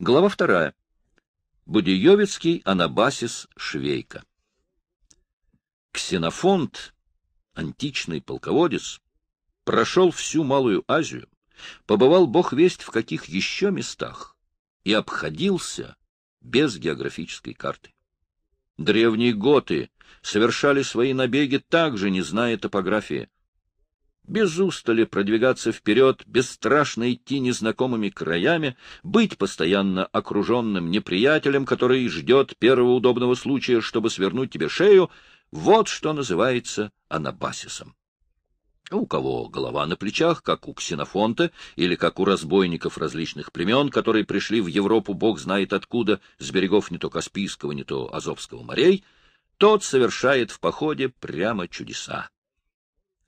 Глава вторая. Будиевицкий Анабасис Швейка. Ксенофонт, античный полководец, прошел всю Малую Азию, побывал бог весть в каких еще местах и обходился без географической карты. Древние готы совершали свои набеги также, не зная топографии без устали продвигаться вперед, бесстрашно идти незнакомыми краями, быть постоянно окруженным неприятелем, который ждет первого удобного случая, чтобы свернуть тебе шею, вот что называется анабасисом. У кого голова на плечах, как у ксенофонта или как у разбойников различных племен, которые пришли в Европу бог знает откуда, с берегов не то Каспийского, не то Азовского морей, тот совершает в походе прямо чудеса.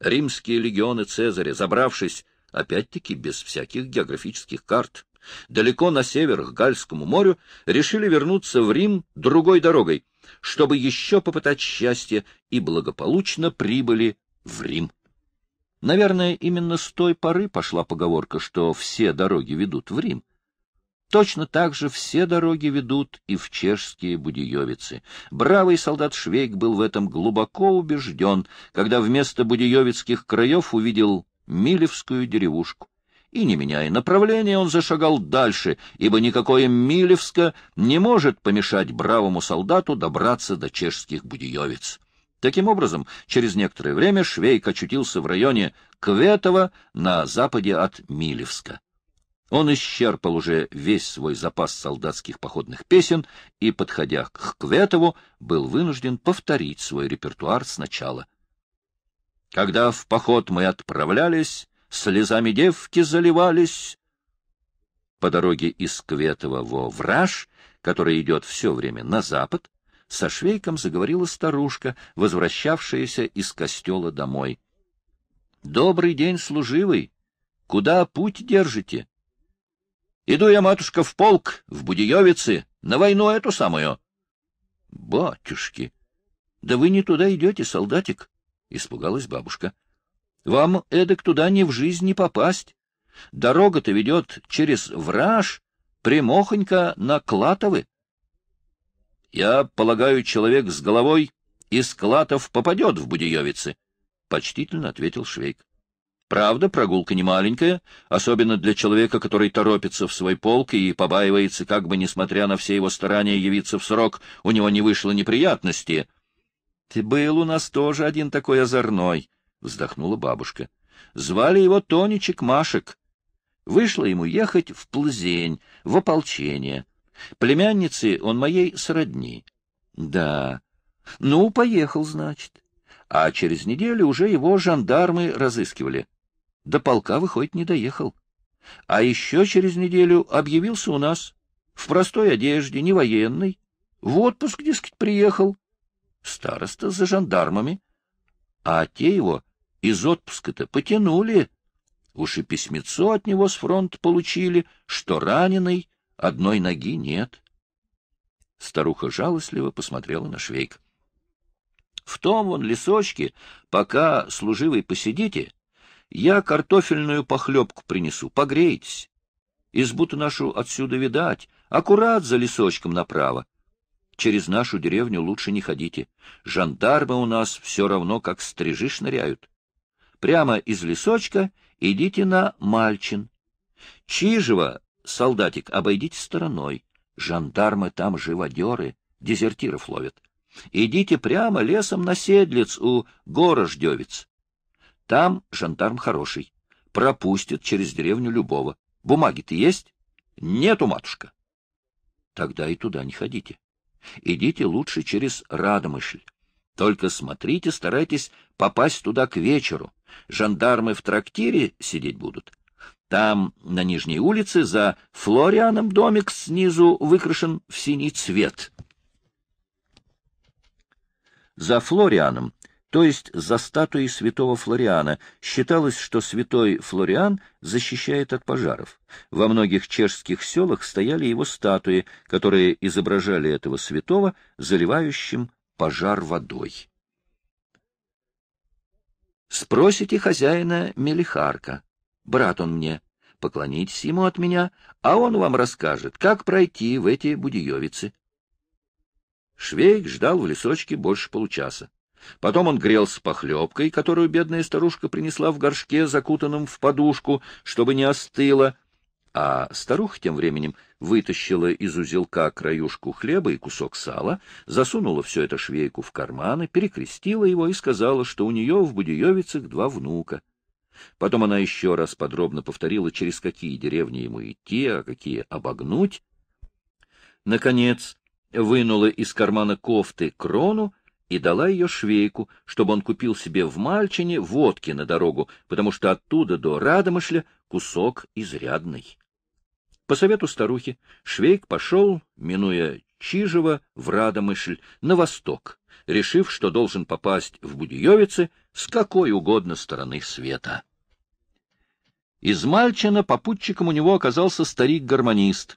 Римские легионы Цезаря, забравшись, опять-таки без всяких географических карт, далеко на север к Гальскому морю, решили вернуться в Рим другой дорогой, чтобы еще попытать счастье, и благополучно прибыли в Рим. Наверное, именно с той поры пошла поговорка, что все дороги ведут в Рим. Точно так же все дороги ведут и в чешские Будиевицы. Бравый солдат Швейк был в этом глубоко убежден, когда вместо Будиевицких краев увидел Милевскую деревушку. И не меняя направления, он зашагал дальше, ибо никакое Милевска не может помешать бравому солдату добраться до чешских Будиевиц. Таким образом, через некоторое время Швейк очутился в районе Кветова на западе от Милевска. Он исчерпал уже весь свой запас солдатских походных песен и, подходя к Кветову, был вынужден повторить свой репертуар сначала. «Когда в поход мы отправлялись, слезами девки заливались...» По дороге из Кветова во Враж, который идет все время на запад, со швейком заговорила старушка, возвращавшаяся из костела домой. — Добрый день, служивый! Куда путь держите? Иду я, матушка, в полк, в Будиевицы, на войну эту самую. — Батюшки, да вы не туда идете, солдатик, — испугалась бабушка. — Вам, эдак, туда ни в жизнь не попасть. Дорога-то ведет через враж, прямохонько на Клатовы. — Я полагаю, человек с головой из Клатов попадет в Будиевицы, — почтительно ответил Швейк. Правда, прогулка не маленькая, особенно для человека, который торопится в свой полк и побаивается, как бы, несмотря на все его старания явиться в срок, у него не вышло неприятности. — Ты был у нас тоже один такой озорной, — вздохнула бабушка. — Звали его Тонечек Машек. Вышло ему ехать в Плзень, в ополчение. Племяннице он моей сродни. — Да. — Ну, поехал, значит. А через неделю уже его жандармы разыскивали. — до полка, выходит, не доехал. А еще через неделю объявился у нас в простой одежде, не военный. В отпуск, дескать, приехал. Староста за жандармами. А те его из отпуска-то потянули. Уж и письмецо от него с фронта получили, что раненый, одной ноги нет. Старуха жалостливо посмотрела на Швейк. — В том вон лесочке, пока служивый посидите, я картофельную похлебку принесу, погрейтесь. избу нашу отсюда видать, аккурат за лесочком направо. Через нашу деревню лучше не ходите. Жандармы у нас все равно, как стрижи шныряют. Прямо из лесочка идите на Мальчин. Чижева, солдатик, обойдите стороной. Жандармы там живодеры, дезертиров ловят. Идите прямо лесом на Седлец у Горождевец. Там жандарм хороший. Пропустит через деревню любого. Бумаги-то есть? Нету, матушка. Тогда и туда не ходите. Идите лучше через Радомышль. Только смотрите, старайтесь попасть туда к вечеру. Жандармы в трактире сидеть будут. Там, на Нижней улице, за Флорианом домик снизу выкрашен в синий цвет. За Флорианом то есть за статуей святого Флориана. Считалось, что святой Флориан защищает от пожаров. Во многих чешских селах стояли его статуи, которые изображали этого святого, заливающим пожар водой. Спросите хозяина Мелихарка. Брат он мне. Поклонитесь ему от меня, а он вам расскажет, как пройти в эти будиевицы. Швейк ждал в лесочке больше получаса. Потом он грел с похлебкой, которую бедная старушка принесла в горшке, закутанном в подушку, чтобы не остыла, а старуха тем временем вытащила из узелка краюшку хлеба и кусок сала, засунула все это швейку в карманы, перекрестила его и сказала, что у нее в Будиевицах два внука. Потом она еще раз подробно повторила, через какие деревни ему идти, а какие обогнуть. Наконец, вынула из кармана кофты крону, и дала ее швейку, чтобы он купил себе в Мальчине водки на дорогу, потому что оттуда до Радомышля кусок изрядный. По совету старухи Швейк пошел, минуя Чижева, в Радомышль, на восток, решив, что должен попасть в Будиевицы с какой угодно стороны света. Из Мальчина попутчиком у него оказался старик-гармонист,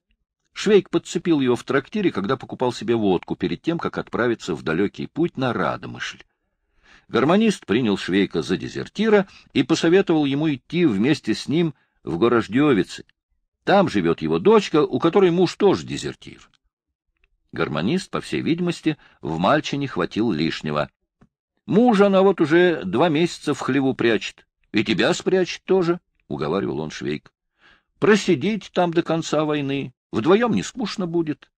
Швейк подцепил его в трактире, когда покупал себе водку перед тем, как отправиться в далекий путь на Радомышль. Гармонист принял Швейка за дезертира и посоветовал ему идти вместе с ним в Горождевице. Там живет его дочка, у которой муж тоже дезертир. Гармонист, по всей видимости, в мальчине хватил лишнего. Мужа она вот уже два месяца в хлеву прячет. И тебя спрячет тоже, — уговаривал он Швейк. — Просидеть там до конца войны, Вдвоем не скучно будет.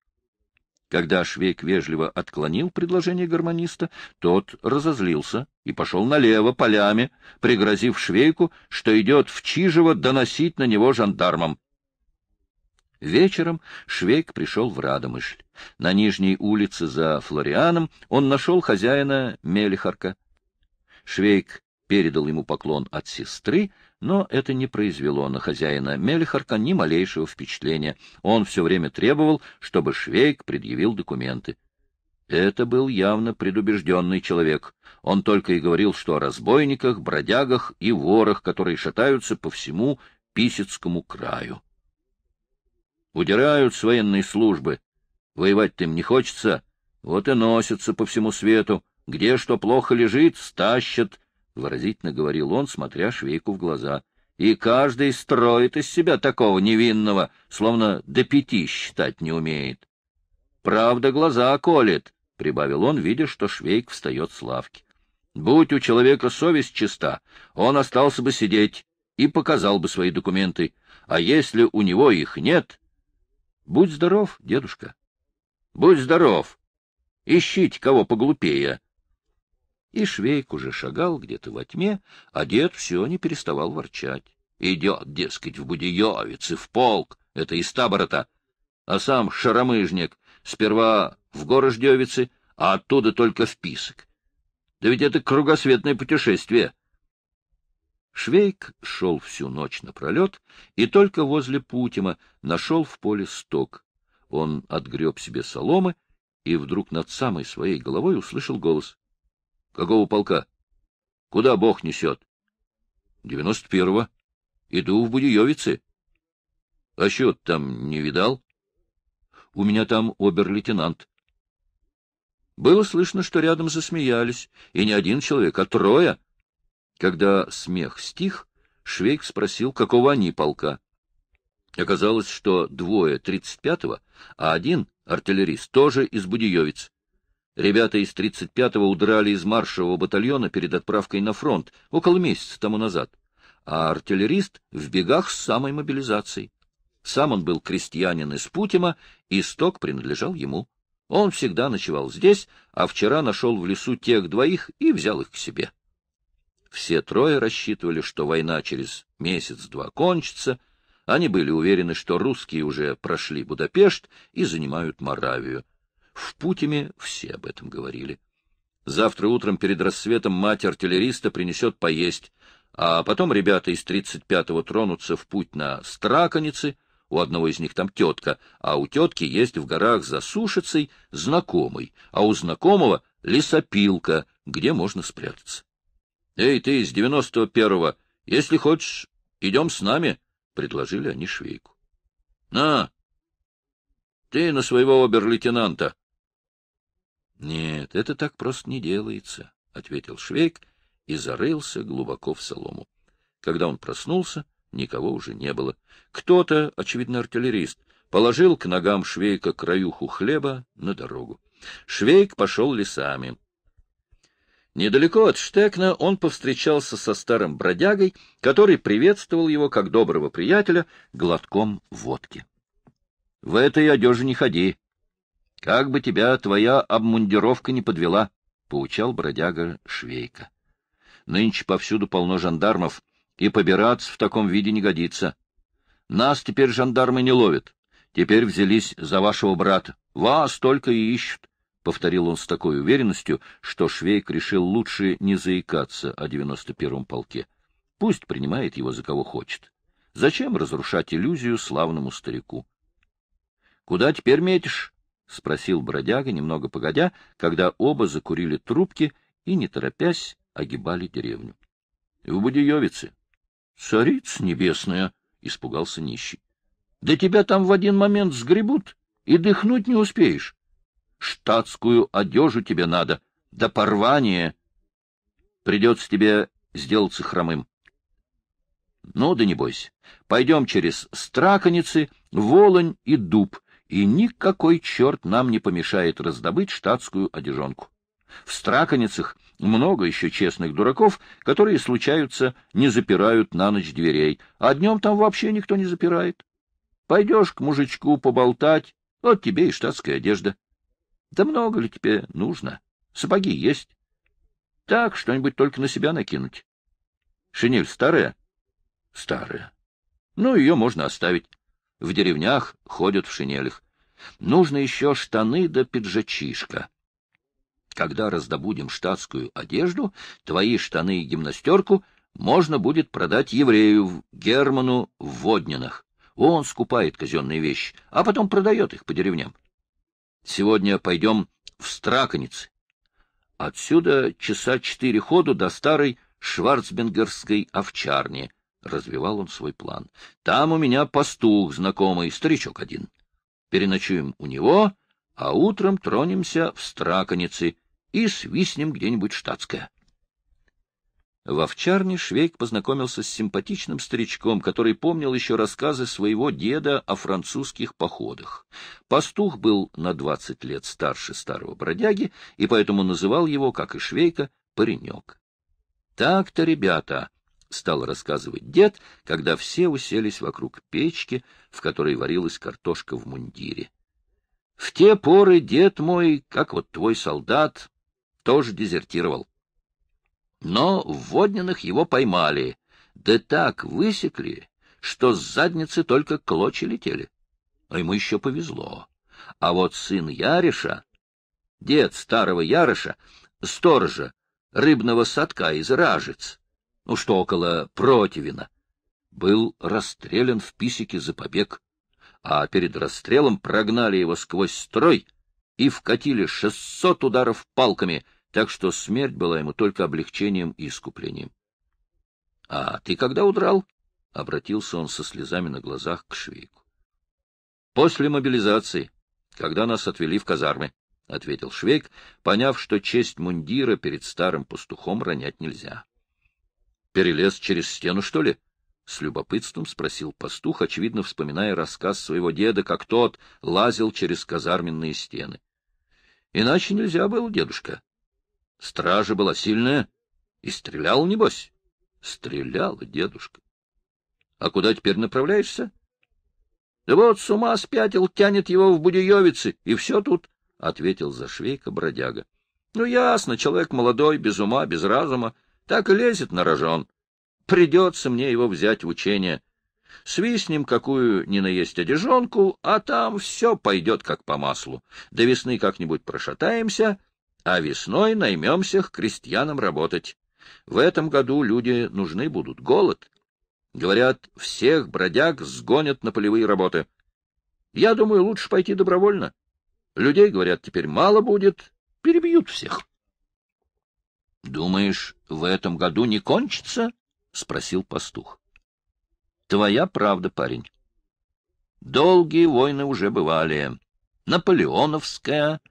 Когда Швейк вежливо отклонил предложение гармониста, тот разозлился и пошел налево полями, пригрозив Швейку, что идет в Чижево доносить на него жандармам. Вечером Швейк пришел в Радомышль. На Нижней улице за Флорианом он нашел хозяина Мелихарка. Швейк передал ему поклон от сестры, но это не произвело на хозяина Мельхарка ни малейшего впечатления. Он все время требовал, чтобы Швейк предъявил документы. Это был явно предубежденный человек. Он только и говорил, что о разбойниках, бродягах и ворах, которые шатаются по всему Писецкому краю. Удирают с военной службы. Воевать-то им не хочется. Вот и носятся по всему свету. Где что плохо лежит, стащат, — выразительно говорил он, смотря швейку в глаза. «И каждый строит из себя такого невинного, словно до пяти считать не умеет. Правда, глаза колет», — прибавил он, видя, что швейк встает с лавки. «Будь у человека совесть чиста, он остался бы сидеть и показал бы свои документы. А если у него их нет...» «Будь здоров, дедушка», Будь здоров. Ищите кого поглупее. И Швейк уже шагал где-то во тьме, а дед все не переставал ворчать. Идет, дескать, в Будеевицы, в полк, это из табора-то. А сам шаромыжник сперва в Горождевицы, а оттуда только в Писок. Да ведь это кругосветное путешествие. Швейк шел всю ночь напролет и только возле Путима нашел в поле сток. Он отгреб себе соломы и вдруг над самой своей головой услышал голос. — Какого полка? — Куда Бог несет? — Девяносто первого. Иду в Будиевицы. — А счет там не видал? — У меня там обер-лейтенант. Было слышно, что рядом засмеялись, и не один человек, а трое. Когда смех стих, Швейк спросил, какого они полка. Оказалось, что двое тридцать пятого, а один, артиллерист, тоже из Будиевиц. Ребята из 35-го удрали из маршевого батальона перед отправкой на фронт около месяца тому назад, а артиллерист в бегах с самой мобилизацией. Сам он был крестьянин из Путима, и сток принадлежал ему. Он всегда ночевал здесь, а вчера нашел в лесу тех двоих и взял их к себе. Все трое рассчитывали, что война через месяц-два кончится. Они были уверены, что русские уже прошли Будапешт и занимают Моравию. В Путиме все об этом говорили. Завтра утром перед рассветом мать артиллериста принесет поесть, а потом ребята из 35-го тронутся в путь на Страконицы, у одного из них там тетка, а у тетки есть в горах за сушицей знакомый, а у знакомого лесопилка, где можно спрятаться. — Эй, ты из 91-го, если хочешь, идем с нами, — предложили они швейку. — На, ты на своего обер-лейтенанта, нет, это так просто не делается, — ответил Швейк и зарылся глубоко в солому. Когда он проснулся, никого уже не было. Кто-то, очевидно, артиллерист, положил к ногам Швейка краюху хлеба на дорогу. Швейк пошел лесами. Недалеко от Штекна он повстречался со старым бродягой, который приветствовал его как доброго приятеля глотком водки. — В этой одежде не ходи, — Как бы тебя твоя обмундировка не подвела, — поучал бродяга Швейка. — Нынче повсюду полно жандармов, и побираться в таком виде не годится. Нас теперь жандармы не ловят. Теперь взялись за вашего брата. Вас только и ищут. — повторил он с такой уверенностью, что Швейк решил лучше не заикаться о девяносто первом полке. Пусть принимает его за кого хочет. Зачем разрушать иллюзию славному старику? — Куда теперь метишь? — спросил бродяга, немного погодя, когда оба закурили трубки и, не торопясь, огибали деревню. — В Будиевице. — Царица небесная! — испугался нищий. — Да тебя там в один момент сгребут, и дыхнуть не успеешь. Штатскую одежу тебе надо, да порвание. Придется тебе сделаться хромым. — Ну да не бойся. Пойдем через Страконицы, Волонь и Дуб — и никакой черт нам не помешает раздобыть штатскую одежонку. В Страконицах много еще честных дураков, которые, случаются, не запирают на ночь дверей, а днем там вообще никто не запирает. Пойдешь к мужичку поболтать, вот тебе и штатская одежда. Да много ли тебе нужно? Сапоги есть. Так, что-нибудь только на себя накинуть. Шинель старая? Старая. Ну, ее можно оставить в деревнях ходят в шинелях. Нужно еще штаны да пиджачишка. Когда раздобудем штатскую одежду, твои штаны и гимнастерку можно будет продать еврею Герману в Воднинах. Он скупает казенные вещи, а потом продает их по деревням. Сегодня пойдем в Страконицы. Отсюда часа четыре ходу до старой шварцбенгерской овчарни — Развивал он свой план. Там у меня пастух знакомый, старичок один. Переночуем у него, а утром тронемся в Страконицы и свистнем где-нибудь штатское. В овчарне Швейк познакомился с симпатичным старичком, который помнил еще рассказы своего деда о французских походах. Пастух был на двадцать лет старше старого бродяги, и поэтому называл его, как и Швейка, паренек. — Так-то, ребята, стал рассказывать дед, когда все уселись вокруг печки, в которой варилась картошка в мундире. В те поры дед мой, как вот твой солдат, тоже дезертировал. Но в Водниных его поймали, да так высекли, что с задницы только клочья летели. А ему еще повезло. А вот сын Яриша, дед старого Яриша, сторожа рыбного садка из Ражец, ну что около Противина, был расстрелян в писике за побег, а перед расстрелом прогнали его сквозь строй и вкатили шестьсот ударов палками, так что смерть была ему только облегчением и искуплением. — А ты когда удрал? — обратился он со слезами на глазах к Швейку. — После мобилизации, когда нас отвели в казармы, — ответил Швейк, поняв, что честь мундира перед старым пастухом ронять нельзя. Перелез через стену, что ли? — с любопытством спросил пастух, очевидно вспоминая рассказ своего деда, как тот лазил через казарменные стены. — Иначе нельзя было, дедушка. Стража была сильная и стрелял, небось. — Стрелял, дедушка. — А куда теперь направляешься? — Да вот с ума спятил, тянет его в Будеевицы, и все тут, — ответил за швейка бродяга. — Ну, ясно, человек молодой, без ума, без разума так и лезет на рожон. Придется мне его взять в учение. Свистнем какую ни наесть одежонку, а там все пойдет как по маслу. До весны как-нибудь прошатаемся, а весной наймемся к крестьянам работать. В этом году люди нужны будут. Голод. Говорят, всех бродяг сгонят на полевые работы. Я думаю, лучше пойти добровольно. Людей, говорят, теперь мало будет, перебьют всех. — Думаешь, в этом году не кончится? — спросил пастух. — Твоя правда, парень. Долгие войны уже бывали. Наполеоновская.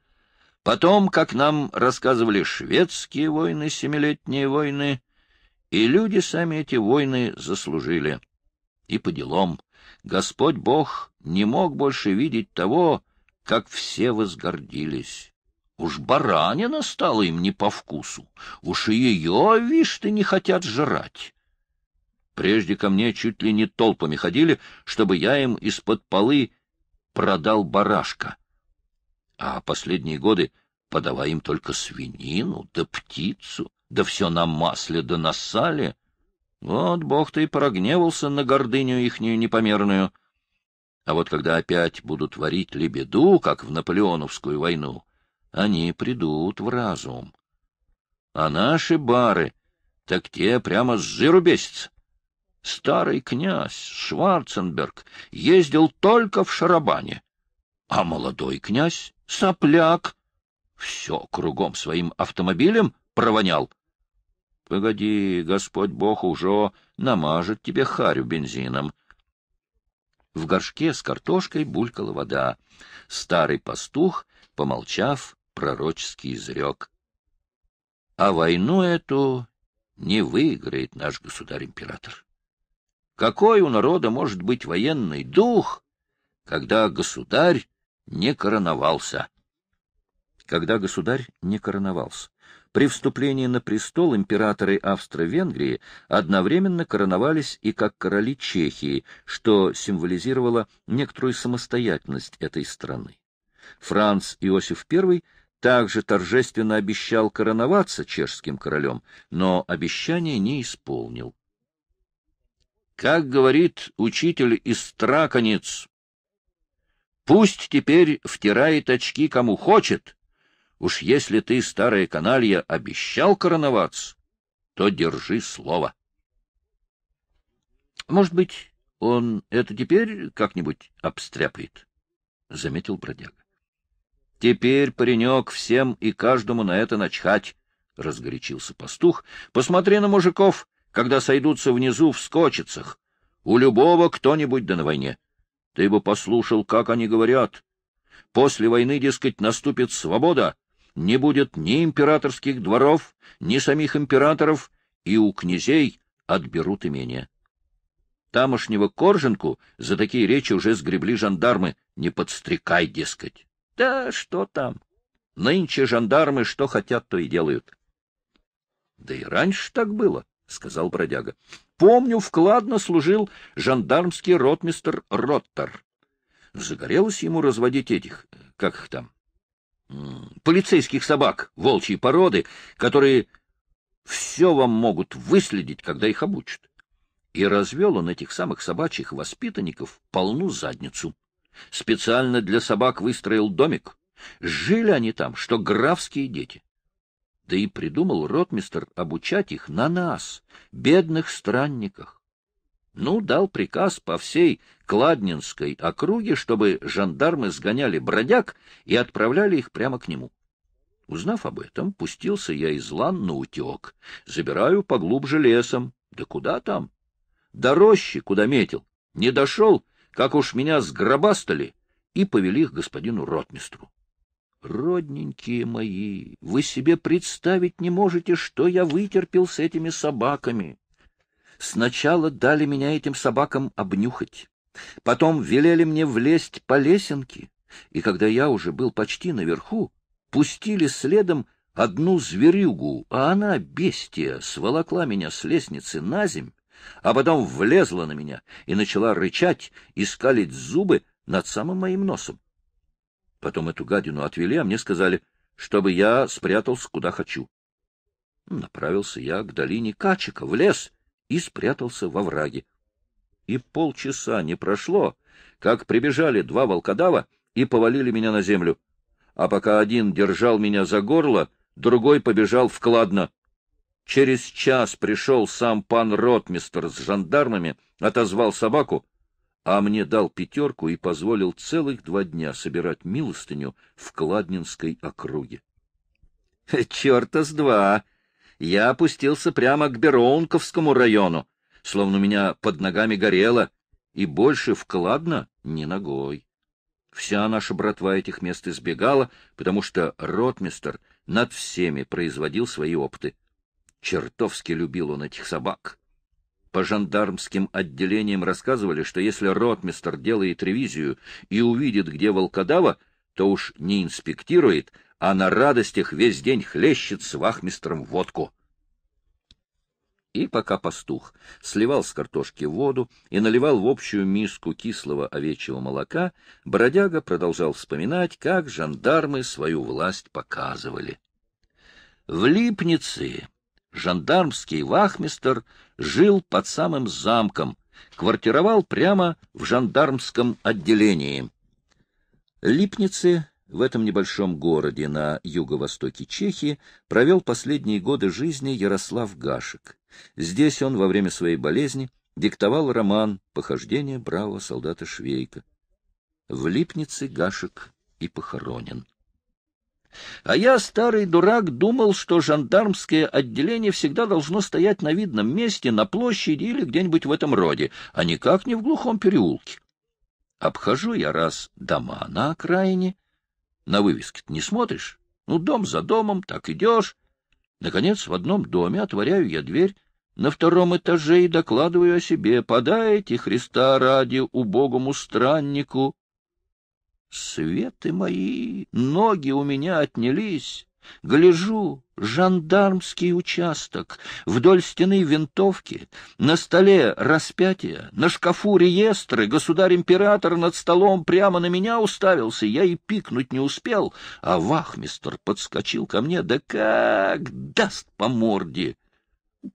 Потом, как нам рассказывали, шведские войны, семилетние войны. И люди сами эти войны заслужили. И по делам. Господь Бог не мог больше видеть того, как все возгордились. Уж баранина стала им не по вкусу, уж и ее, вишь ты, не хотят жрать. Прежде ко мне чуть ли не толпами ходили, чтобы я им из-под полы продал барашка. А последние годы подавай им только свинину да птицу, да все на масле да на сале. Вот бог-то и прогневался на гордыню ихнюю непомерную. А вот когда опять будут варить лебеду, как в наполеоновскую войну, они придут в разум. А наши бары, так те прямо с жиру бесятся. Старый князь Шварценберг ездил только в шарабане, а молодой князь — сопляк. Все кругом своим автомобилем провонял. Погоди, Господь Бог уже намажет тебе харю бензином. В горшке с картошкой булькала вода. Старый пастух, помолчав, пророчески изрек. А войну эту не выиграет наш государь-император. Какой у народа может быть военный дух, когда государь не короновался? Когда государь не короновался. При вступлении на престол императоры Австро-Венгрии одновременно короновались и как короли Чехии, что символизировало некоторую самостоятельность этой страны. Франц Иосиф I также торжественно обещал короноваться чешским королем, но обещание не исполнил. Как говорит учитель из Траконец, пусть теперь втирает очки кому хочет, уж если ты, старая каналья, обещал короноваться, то держи слово. Может быть, он это теперь как-нибудь обстряпает, — заметил бродяга. Теперь, паренек, всем и каждому на это начхать, — разгорячился пастух. — Посмотри на мужиков, когда сойдутся внизу в скочицах. У любого кто-нибудь да на войне. Ты бы послушал, как они говорят. После войны, дескать, наступит свобода. Не будет ни императорских дворов, ни самих императоров, и у князей отберут имение. Тамошнего Корженку за такие речи уже сгребли жандармы. Не подстрекай, дескать. Да что там? Нынче жандармы что хотят, то и делают. — Да и раньше так было, — сказал бродяга. — Помню, вкладно служил жандармский ротмистер Роттер. Загорелось ему разводить этих, как их там, полицейских собак волчьей породы, которые все вам могут выследить, когда их обучат. И развел он этих самых собачьих воспитанников полну задницу. Специально для собак выстроил домик. Жили они там, что графские дети. Да и придумал ротмистер обучать их на нас, бедных странниках. Ну, дал приказ по всей Кладнинской округе, чтобы жандармы сгоняли бродяг и отправляли их прямо к нему. Узнав об этом, пустился я из лан на утек. Забираю поглубже лесом. Да куда там? До рощи, куда метил. Не дошел, как уж меня сгробастали, и повели к господину ротмистру. Родненькие мои, вы себе представить не можете, что я вытерпел с этими собаками. Сначала дали меня этим собакам обнюхать, потом велели мне влезть по лесенке, и когда я уже был почти наверху, пустили следом одну зверюгу, а она, бестия, сволокла меня с лестницы на земь а потом влезла на меня и начала рычать и скалить зубы над самым моим носом. Потом эту гадину отвели, а мне сказали, чтобы я спрятался куда хочу. Направился я к долине Качика, в лес, и спрятался во враге. И полчаса не прошло, как прибежали два волкодава и повалили меня на землю. А пока один держал меня за горло, другой побежал вкладно. кладно. Через час пришел сам пан Ротмистер с жандармами, отозвал собаку, а мне дал пятерку и позволил целых два дня собирать милостыню в Кладнинской округе. — Черта с два! Я опустился прямо к Бероунковскому району, словно меня под ногами горело, и больше вкладно ни ногой. Вся наша братва этих мест избегала, потому что ротмистер над всеми производил свои опыты. Чертовски любил он этих собак. По жандармским отделениям рассказывали, что если ротмистер делает ревизию и увидит, где волкодава, то уж не инспектирует, а на радостях весь день хлещет с вахмистром водку. И пока пастух сливал с картошки воду и наливал в общую миску кислого овечьего молока, бродяга продолжал вспоминать, как жандармы свою власть показывали. В Липнице жандармский вахмистер жил под самым замком, квартировал прямо в жандармском отделении. Липницы в этом небольшом городе на юго-востоке Чехии провел последние годы жизни Ярослав Гашек. Здесь он во время своей болезни диктовал роман «Похождение бравого солдата Швейка». В Липнице Гашек и похоронен. А я, старый дурак, думал, что жандармское отделение всегда должно стоять на видном месте, на площади или где-нибудь в этом роде, а никак не в глухом переулке. Обхожу я раз дома на окраине. На вывески не смотришь. Ну, дом за домом, так идешь. Наконец, в одном доме отворяю я дверь на втором этаже и докладываю о себе. Подайте Христа ради убогому страннику. Светы мои, ноги у меня отнялись. Гляжу, жандармский участок, вдоль стены винтовки, на столе распятие, на шкафу реестры, государь-император над столом прямо на меня уставился, я и пикнуть не успел, а вахмистр подскочил ко мне, да как даст по морде!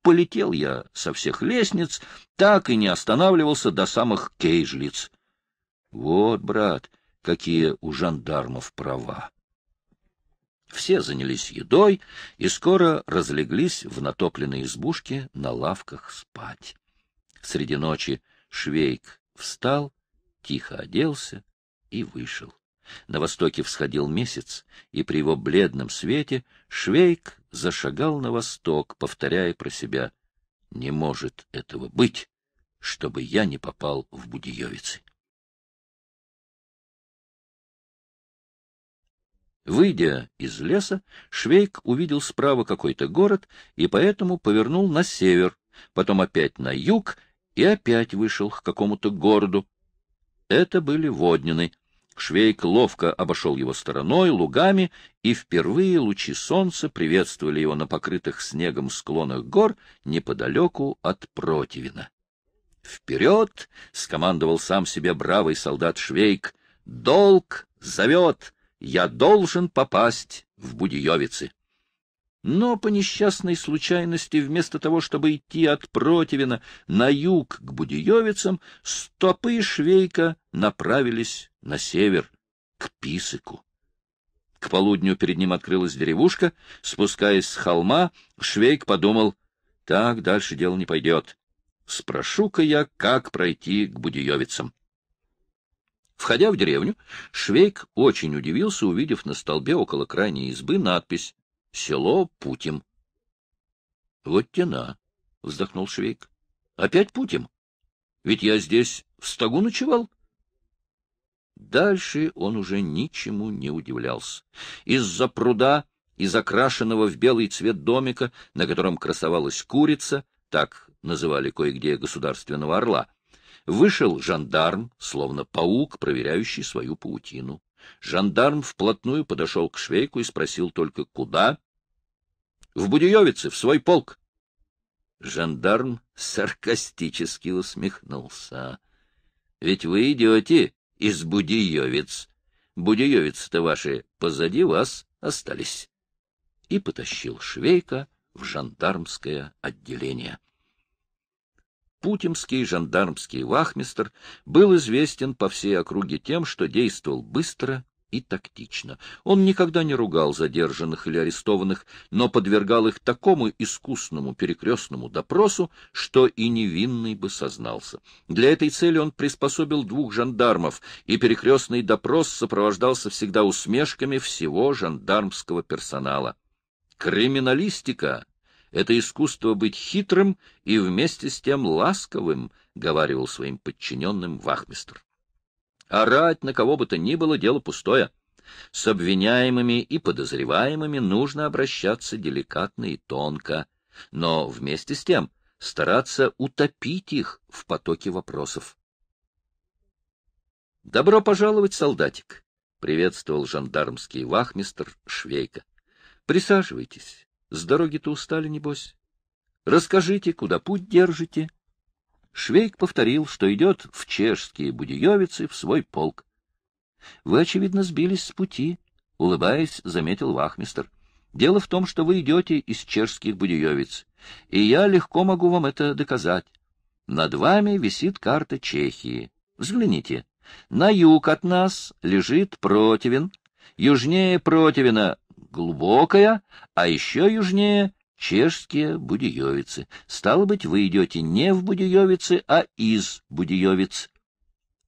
Полетел я со всех лестниц, так и не останавливался до самых кейжлиц. Вот, брат, — какие у жандармов права. Все занялись едой и скоро разлеглись в натопленной избушке на лавках спать. Среди ночи Швейк встал, тихо оделся и вышел. На востоке всходил месяц, и при его бледном свете Швейк зашагал на восток, повторяя про себя «Не может этого быть, чтобы я не попал в Будиевицы». Выйдя из леса, Швейк увидел справа какой-то город и поэтому повернул на север, потом опять на юг и опять вышел к какому-то городу. Это были Воднины. Швейк ловко обошел его стороной, лугами, и впервые лучи солнца приветствовали его на покрытых снегом склонах гор неподалеку от Противина. «Вперед!» — скомандовал сам себе бравый солдат Швейк. «Долг зовет! я должен попасть в Будиевицы. Но по несчастной случайности, вместо того, чтобы идти от Противина на юг к Будиевицам, стопы Швейка направились на север, к Писыку. К полудню перед ним открылась деревушка. Спускаясь с холма, Швейк подумал, так дальше дело не пойдет. Спрошу-ка я, как пройти к Будиевицам. Входя в деревню, Швейк очень удивился, увидев на столбе около крайней избы надпись «Село Путим». — Вот тяна, вздохнул Швейк. — Опять Путим? Ведь я здесь в стогу ночевал. Дальше он уже ничему не удивлялся. Из-за пруда, из окрашенного в белый цвет домика, на котором красовалась курица, так называли кое-где государственного орла, Вышел жандарм, словно паук, проверяющий свою паутину. Жандарм вплотную подошел к Швейку и спросил только «Куда?» «В Будеевице, в свой полк». Жандарм саркастически усмехнулся. «Ведь вы идете из Будеевец. Будеевицы-то ваши позади вас остались». И потащил Швейка в жандармское отделение распутинский жандармский вахмистр был известен по всей округе тем, что действовал быстро и тактично. Он никогда не ругал задержанных или арестованных, но подвергал их такому искусному перекрестному допросу, что и невинный бы сознался. Для этой цели он приспособил двух жандармов, и перекрестный допрос сопровождался всегда усмешками всего жандармского персонала. «Криминалистика!» Это искусство быть хитрым и вместе с тем ласковым, — говаривал своим подчиненным вахмистр. Орать на кого бы то ни было — дело пустое. С обвиняемыми и подозреваемыми нужно обращаться деликатно и тонко, но вместе с тем стараться утопить их в потоке вопросов. «Добро пожаловать, солдатик!» — приветствовал жандармский вахмистр Швейка. «Присаживайтесь, с дороги-то устали, небось. Расскажите, куда путь держите. Швейк повторил, что идет в чешские будиевицы в свой полк. — Вы, очевидно, сбились с пути, — улыбаясь, заметил вахмистер. — Дело в том, что вы идете из чешских будиевиц, и я легко могу вам это доказать. Над вами висит карта Чехии. Взгляните. На юг от нас лежит Противен, южнее Противина глубокая, а еще южнее — чешские Будиевицы. Стало быть, вы идете не в Будиевицы, а из Будиевиц.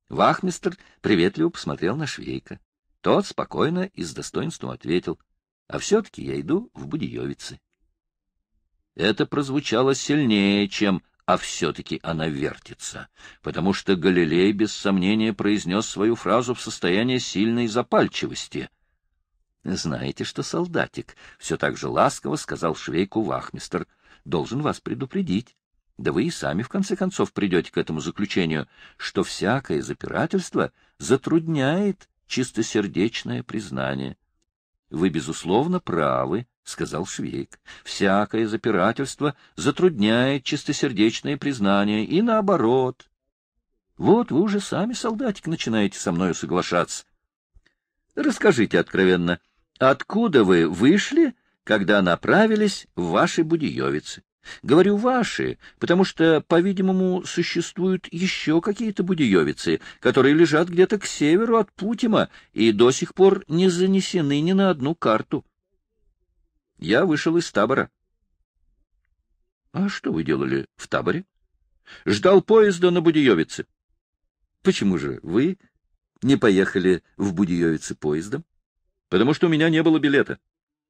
Вахмистр приветливо посмотрел на Швейка. Тот спокойно и с достоинством ответил, — А все-таки я иду в Будиевицы. Это прозвучало сильнее, чем «а все-таки она вертится», потому что Галилей без сомнения произнес свою фразу в состоянии сильной запальчивости — знаете, что солдатик, — все так же ласково сказал швейку вахмистер, — должен вас предупредить. Да вы и сами, в конце концов, придете к этому заключению, что всякое запирательство затрудняет чистосердечное признание. — Вы, безусловно, правы, — сказал Швейк. — Всякое запирательство затрудняет чистосердечное признание, и наоборот. — Вот вы уже сами, солдатик, начинаете со мною соглашаться. — Расскажите откровенно, Откуда вы вышли, когда направились в ваши будиевицы? Говорю «ваши», потому что, по-видимому, существуют еще какие-то будиевицы, которые лежат где-то к северу от Путима и до сих пор не занесены ни на одну карту. Я вышел из табора. — А что вы делали в таборе? — Ждал поезда на Будиевице. — Почему же вы не поехали в Будиевице поездом? — потому что у меня не было билета.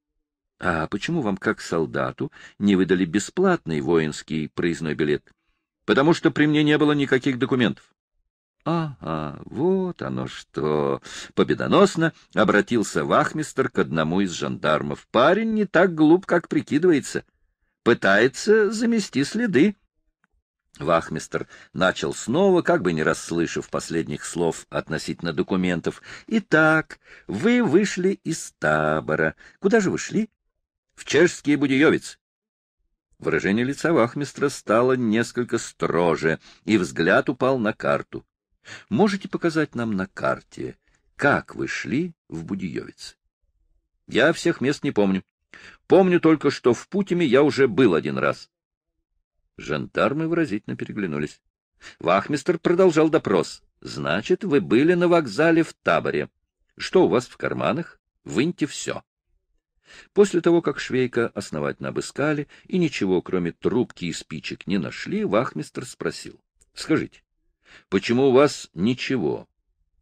— А почему вам, как солдату, не выдали бесплатный воинский проездной билет? — Потому что при мне не было никаких документов. — Ага, вот оно что! — победоносно обратился вахмистер к одному из жандармов. — Парень не так глуп, как прикидывается. Пытается замести следы. Вахмистер начал снова, как бы не расслышав последних слов относительно документов. «Итак, вы вышли из табора. Куда же вы шли?» «В чешский Будиевец». Выражение лица Вахмистра стало несколько строже, и взгляд упал на карту. «Можете показать нам на карте, как вы шли в Будиевец?» «Я всех мест не помню. Помню только, что в Путиме я уже был один раз». Жандармы выразительно переглянулись. Вахмистер продолжал допрос. «Значит, вы были на вокзале в таборе. Что у вас в карманах? Выньте все». После того, как Швейка основательно обыскали и ничего, кроме трубки и спичек, не нашли, Вахмистер спросил. — Скажите, почему у вас ничего,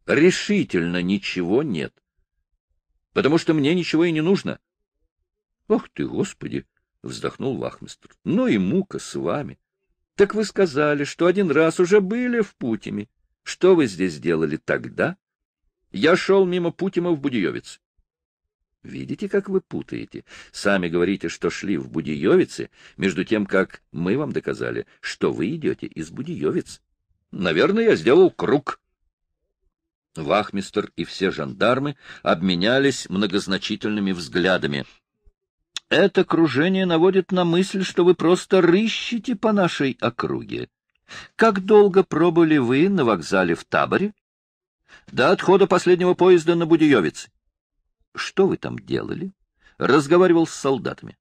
решительно ничего нет? — Потому что мне ничего и не нужно. — Ах ты, Господи! вздохнул вахмистр. — Ну и мука с вами. Так вы сказали, что один раз уже были в Путиме. Что вы здесь делали тогда? Я шел мимо Путима в Будиевице. Видите, как вы путаете. Сами говорите, что шли в Будиевице, между тем, как мы вам доказали, что вы идете из Будиевиц. Наверное, я сделал круг. Вахмистер и все жандармы обменялись многозначительными взглядами. Это кружение наводит на мысль, что вы просто рыщете по нашей округе. Как долго пробыли вы на вокзале в таборе? До отхода последнего поезда на Будиевице. Что вы там делали? Разговаривал с солдатами.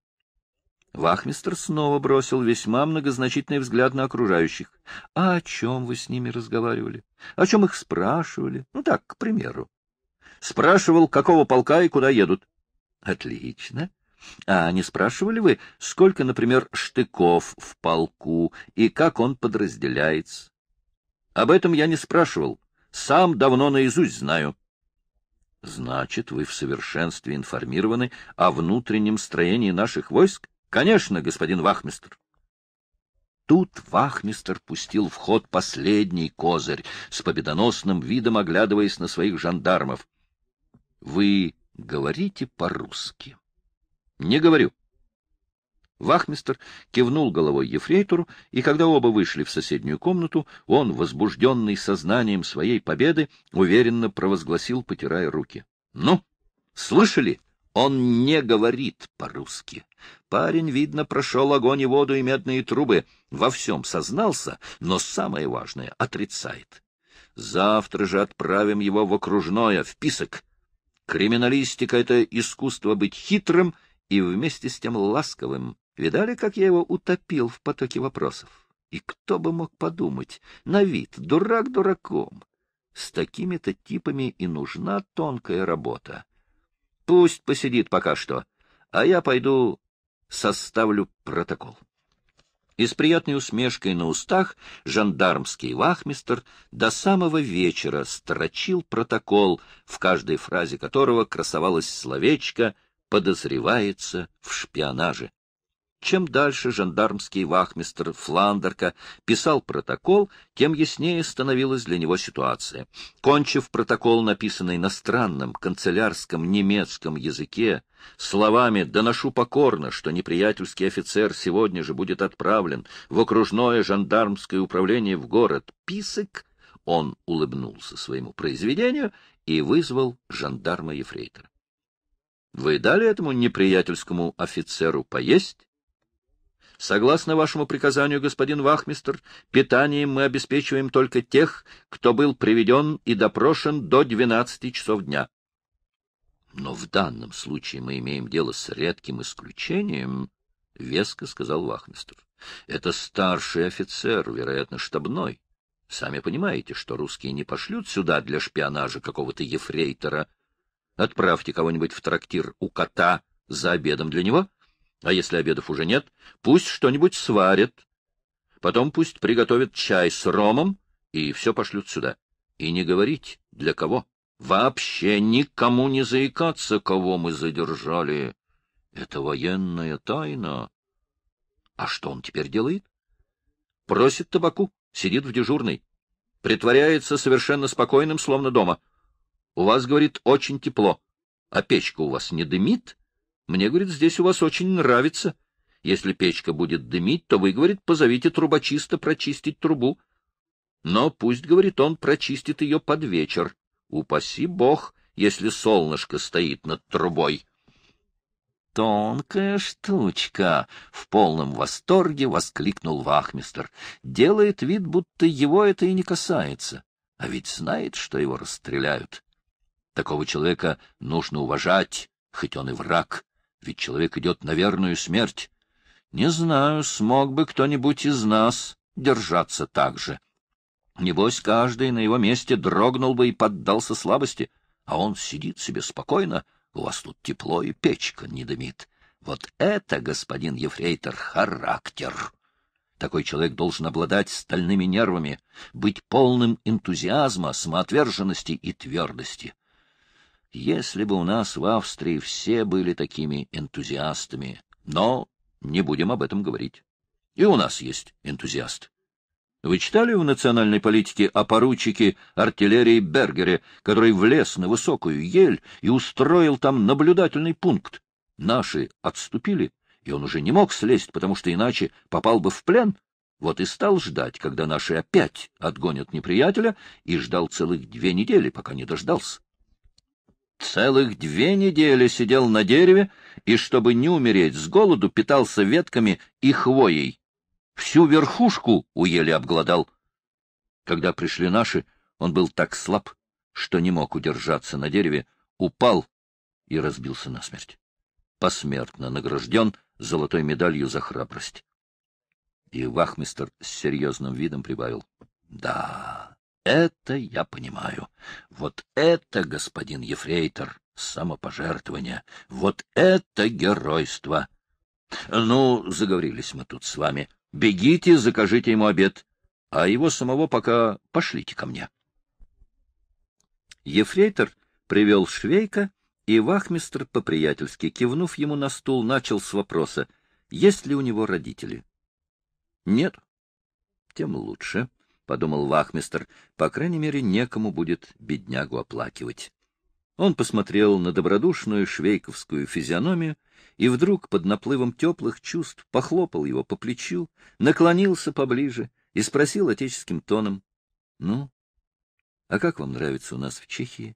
Вахмистр снова бросил весьма многозначительный взгляд на окружающих. — А о чем вы с ними разговаривали? О чем их спрашивали? Ну так, к примеру. — Спрашивал, какого полка и куда едут. — Отлично. А не спрашивали вы, сколько, например, штыков в полку и как он подразделяется? Об этом я не спрашивал. Сам давно наизусть знаю. Значит, вы в совершенстве информированы о внутреннем строении наших войск? Конечно, господин Вахмистр. Тут вахмистр пустил в ход последний козырь, с победоносным видом оглядываясь на своих жандармов. — Вы говорите по-русски? Не говорю. Вахмистер кивнул головой Ефрейтору, и когда оба вышли в соседнюю комнату, он, возбужденный сознанием своей победы, уверенно провозгласил, потирая руки. — Ну, слышали? Он не говорит по-русски. Парень, видно, прошел огонь и воду и медные трубы. Во всем сознался, но самое важное — отрицает. Завтра же отправим его в окружное, в писок. Криминалистика — это искусство быть хитрым — и вместе с тем ласковым. Видали, как я его утопил в потоке вопросов? И кто бы мог подумать? На вид дурак дураком. С такими-то типами и нужна тонкая работа. Пусть посидит пока что, а я пойду составлю протокол. И с приятной усмешкой на устах жандармский вахмистр до самого вечера строчил протокол, в каждой фразе которого красовалось словечко подозревается в шпионаже. Чем дальше жандармский вахмистр Фландерка писал протокол, тем яснее становилась для него ситуация. Кончив протокол, написанный на странном канцелярском немецком языке, словами «доношу покорно, что неприятельский офицер сегодня же будет отправлен в окружное жандармское управление в город Писек», он улыбнулся своему произведению и вызвал жандарма-ефрейтора. Вы дали этому неприятельскому офицеру поесть? Согласно вашему приказанию, господин Вахмистер, питанием мы обеспечиваем только тех, кто был приведен и допрошен до 12 часов дня. Но в данном случае мы имеем дело с редким исключением, — веско сказал Вахмистер. Это старший офицер, вероятно, штабной. Сами понимаете, что русские не пошлют сюда для шпионажа какого-то ефрейтора Отправьте кого-нибудь в трактир у кота за обедом для него, а если обедов уже нет, пусть что-нибудь сварят. Потом пусть приготовят чай с ромом и все пошлют сюда. И не говорить для кого. Вообще никому не заикаться, кого мы задержали. Это военная тайна. А что он теперь делает? Просит табаку, сидит в дежурной. Притворяется совершенно спокойным, словно дома — у вас, говорит, очень тепло. А печка у вас не дымит? Мне, говорит, здесь у вас очень нравится. Если печка будет дымить, то вы, говорит, позовите трубочиста прочистить трубу. Но пусть, говорит, он прочистит ее под вечер. Упаси бог, если солнышко стоит над трубой. «Тонкая штучка!» — в полном восторге воскликнул Вахмистер. «Делает вид, будто его это и не касается. А ведь знает, что его расстреляют. Такого человека нужно уважать, хоть он и враг, ведь человек идет на верную смерть. Не знаю, смог бы кто-нибудь из нас держаться так же. Небось, каждый на его месте дрогнул бы и поддался слабости, а он сидит себе спокойно, у вас тут тепло и печка не дымит. Вот это, господин Ефрейтор, характер! Такой человек должен обладать стальными нервами, быть полным энтузиазма, самоотверженности и твердости. Если бы у нас в Австрии все были такими энтузиастами. Но не будем об этом говорить. И у нас есть энтузиаст. Вы читали в национальной политике о поручике артиллерии Бергере, который влез на высокую ель и устроил там наблюдательный пункт? Наши отступили, и он уже не мог слезть, потому что иначе попал бы в плен. Вот и стал ждать, когда наши опять отгонят неприятеля, и ждал целых две недели, пока не дождался. Целых две недели сидел на дереве и, чтобы не умереть с голоду, питался ветками и хвоей. Всю верхушку уели обглодал. Когда пришли наши, он был так слаб, что не мог удержаться на дереве, упал и разбился насмерть. Посмертно награжден золотой медалью за храбрость. И вахмистер с серьезным видом прибавил. — Да, это я понимаю. Вот это, господин Ефрейтор, самопожертвование. Вот это геройство. Ну, заговорились мы тут с вами. Бегите, закажите ему обед, а его самого пока пошлите ко мне. Ефрейтор привел Швейка, и вахмистр по-приятельски, кивнув ему на стул, начал с вопроса, есть ли у него родители. — Нет. — Тем лучше. — подумал Вахмистер, — по крайней мере, некому будет беднягу оплакивать. Он посмотрел на добродушную швейковскую физиономию и вдруг под наплывом теплых чувств похлопал его по плечу, наклонился поближе и спросил отеческим тоном, — Ну, а как вам нравится у нас в Чехии?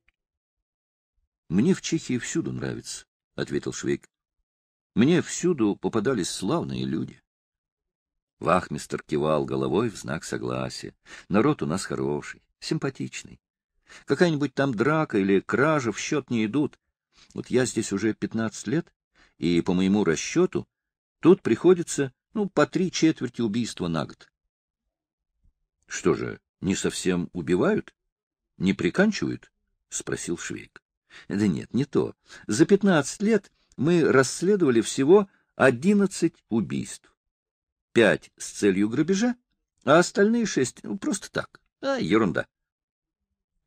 — Мне в Чехии всюду нравится, — ответил Швейк. — Мне всюду попадались славные люди. Вахмистер кивал головой в знак согласия. Народ у нас хороший, симпатичный. Какая-нибудь там драка или кража в счет не идут. Вот я здесь уже пятнадцать лет, и, по моему расчету, тут приходится, ну, по три четверти убийства на год. — Что же, не совсем убивают? Не приканчивают? — спросил Швейк. — Да нет, не то. За пятнадцать лет мы расследовали всего одиннадцать убийств пять с целью грабежа, а остальные шесть ну, просто так. А, ерунда.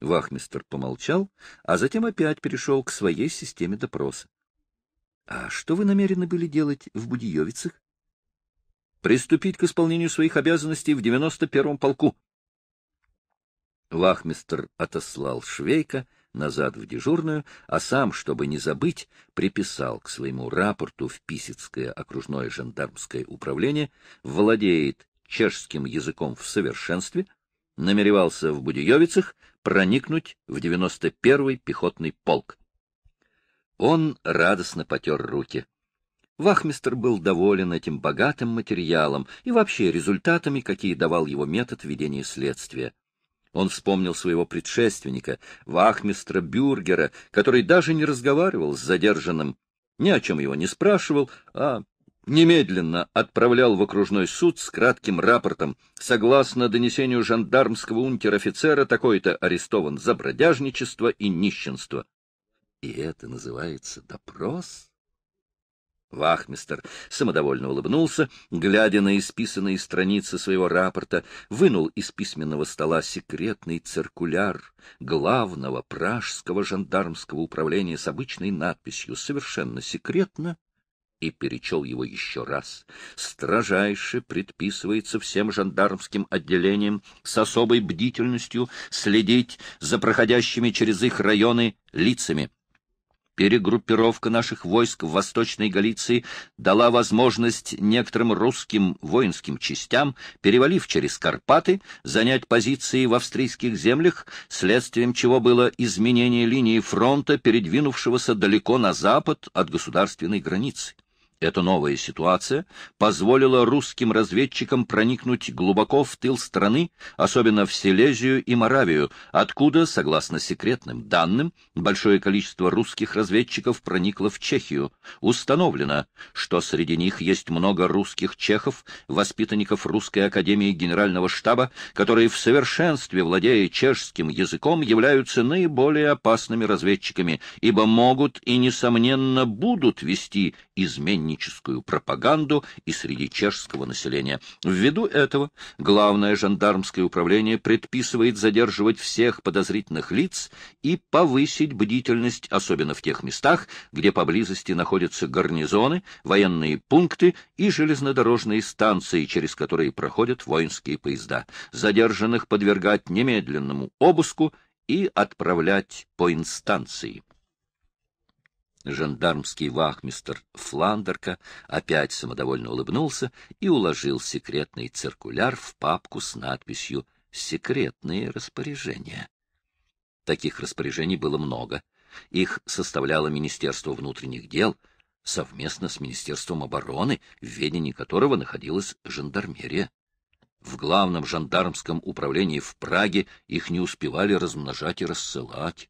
Вахмистер помолчал, а затем опять перешел к своей системе допроса. — А что вы намерены были делать в Будиевицах? — Приступить к исполнению своих обязанностей в девяносто первом полку. Вахмистер отослал Швейка, — назад в дежурную, а сам, чтобы не забыть, приписал к своему рапорту в Писецкое окружное жандармское управление, владеет чешским языком в совершенстве, намеревался в Будиевицах проникнуть в 91-й пехотный полк. Он радостно потер руки. Вахмистр был доволен этим богатым материалом и вообще результатами, какие давал его метод ведения следствия. Он вспомнил своего предшественника, вахмистра Бюргера, который даже не разговаривал с задержанным, ни о чем его не спрашивал, а немедленно отправлял в окружной суд с кратким рапортом. Согласно донесению жандармского унтер-офицера, такой-то арестован за бродяжничество и нищенство. И это называется допрос? Вахмистер самодовольно улыбнулся, глядя на исписанные страницы своего рапорта, вынул из письменного стола секретный циркуляр главного пражского жандармского управления с обычной надписью «Совершенно секретно» и перечел его еще раз. Строжайше предписывается всем жандармским отделениям с особой бдительностью следить за проходящими через их районы лицами. Перегруппировка наших войск в Восточной Галиции дала возможность некоторым русским воинским частям, перевалив через Карпаты, занять позиции в австрийских землях, следствием чего было изменение линии фронта, передвинувшегося далеко на запад от государственной границы. Эта новая ситуация позволила русским разведчикам проникнуть глубоко в тыл страны, особенно в Силезию и Моравию, откуда, согласно секретным данным, большое количество русских разведчиков проникло в Чехию. Установлено, что среди них есть много русских чехов, воспитанников Русской Академии Генерального штаба, которые в совершенстве, владея чешским языком, являются наиболее опасными разведчиками, ибо могут и, несомненно, будут вести изменники этническую пропаганду и среди чешского населения. Ввиду этого главное жандармское управление предписывает задерживать всех подозрительных лиц и повысить бдительность, особенно в тех местах, где поблизости находятся гарнизоны, военные пункты и железнодорожные станции, через которые проходят воинские поезда. Задержанных подвергать немедленному обыску и отправлять по инстанции. Жандармский вахмистр Фландерка опять самодовольно улыбнулся и уложил секретный циркуляр в папку с надписью «Секретные распоряжения». Таких распоряжений было много. Их составляло Министерство внутренних дел совместно с Министерством обороны, в ведении которого находилась жандармерия. В главном жандармском управлении в Праге их не успевали размножать и рассылать.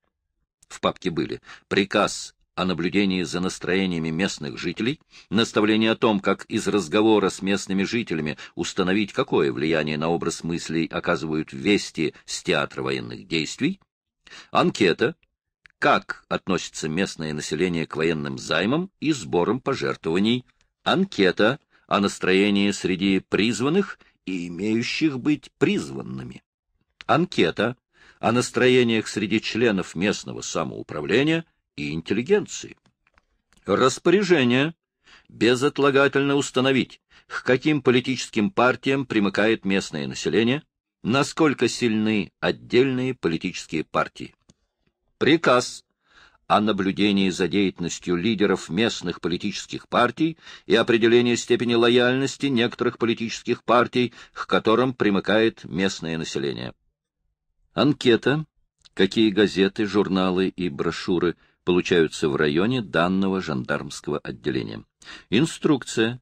В папке были приказ о наблюдении за настроениями местных жителей, наставление о том, как из разговора с местными жителями установить, какое влияние на образ мыслей оказывают вести с театра военных действий, анкета, как относится местное население к военным займам и сборам пожертвований, анкета о настроении среди призванных и имеющих быть призванными, анкета о настроениях среди членов местного самоуправления – и интеллигенции. Распоряжение безотлагательно установить, к каким политическим партиям примыкает местное население, насколько сильны отдельные политические партии. Приказ о наблюдении за деятельностью лидеров местных политических партий и определении степени лояльности некоторых политических партий, к которым примыкает местное население. Анкета, какие газеты, журналы и брошюры – получаются в районе данного жандармского отделения. Инструкция,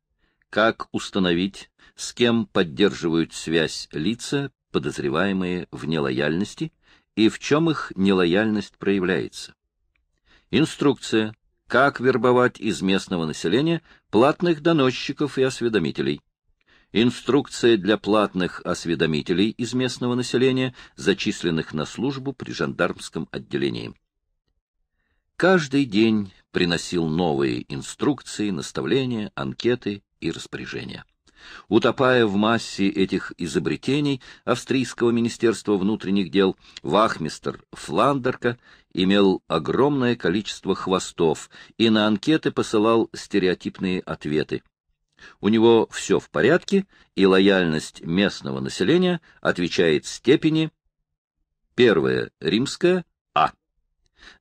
как установить, с кем поддерживают связь лица, подозреваемые в нелояльности, и в чем их нелояльность проявляется. Инструкция, как вербовать из местного населения платных доносчиков и осведомителей. Инструкция для платных осведомителей из местного населения, зачисленных на службу при жандармском отделении каждый день приносил новые инструкции, наставления, анкеты и распоряжения. Утопая в массе этих изобретений австрийского министерства внутренних дел, вахмистер Фландерка имел огромное количество хвостов и на анкеты посылал стереотипные ответы. У него все в порядке, и лояльность местного населения отвечает степени первая римская,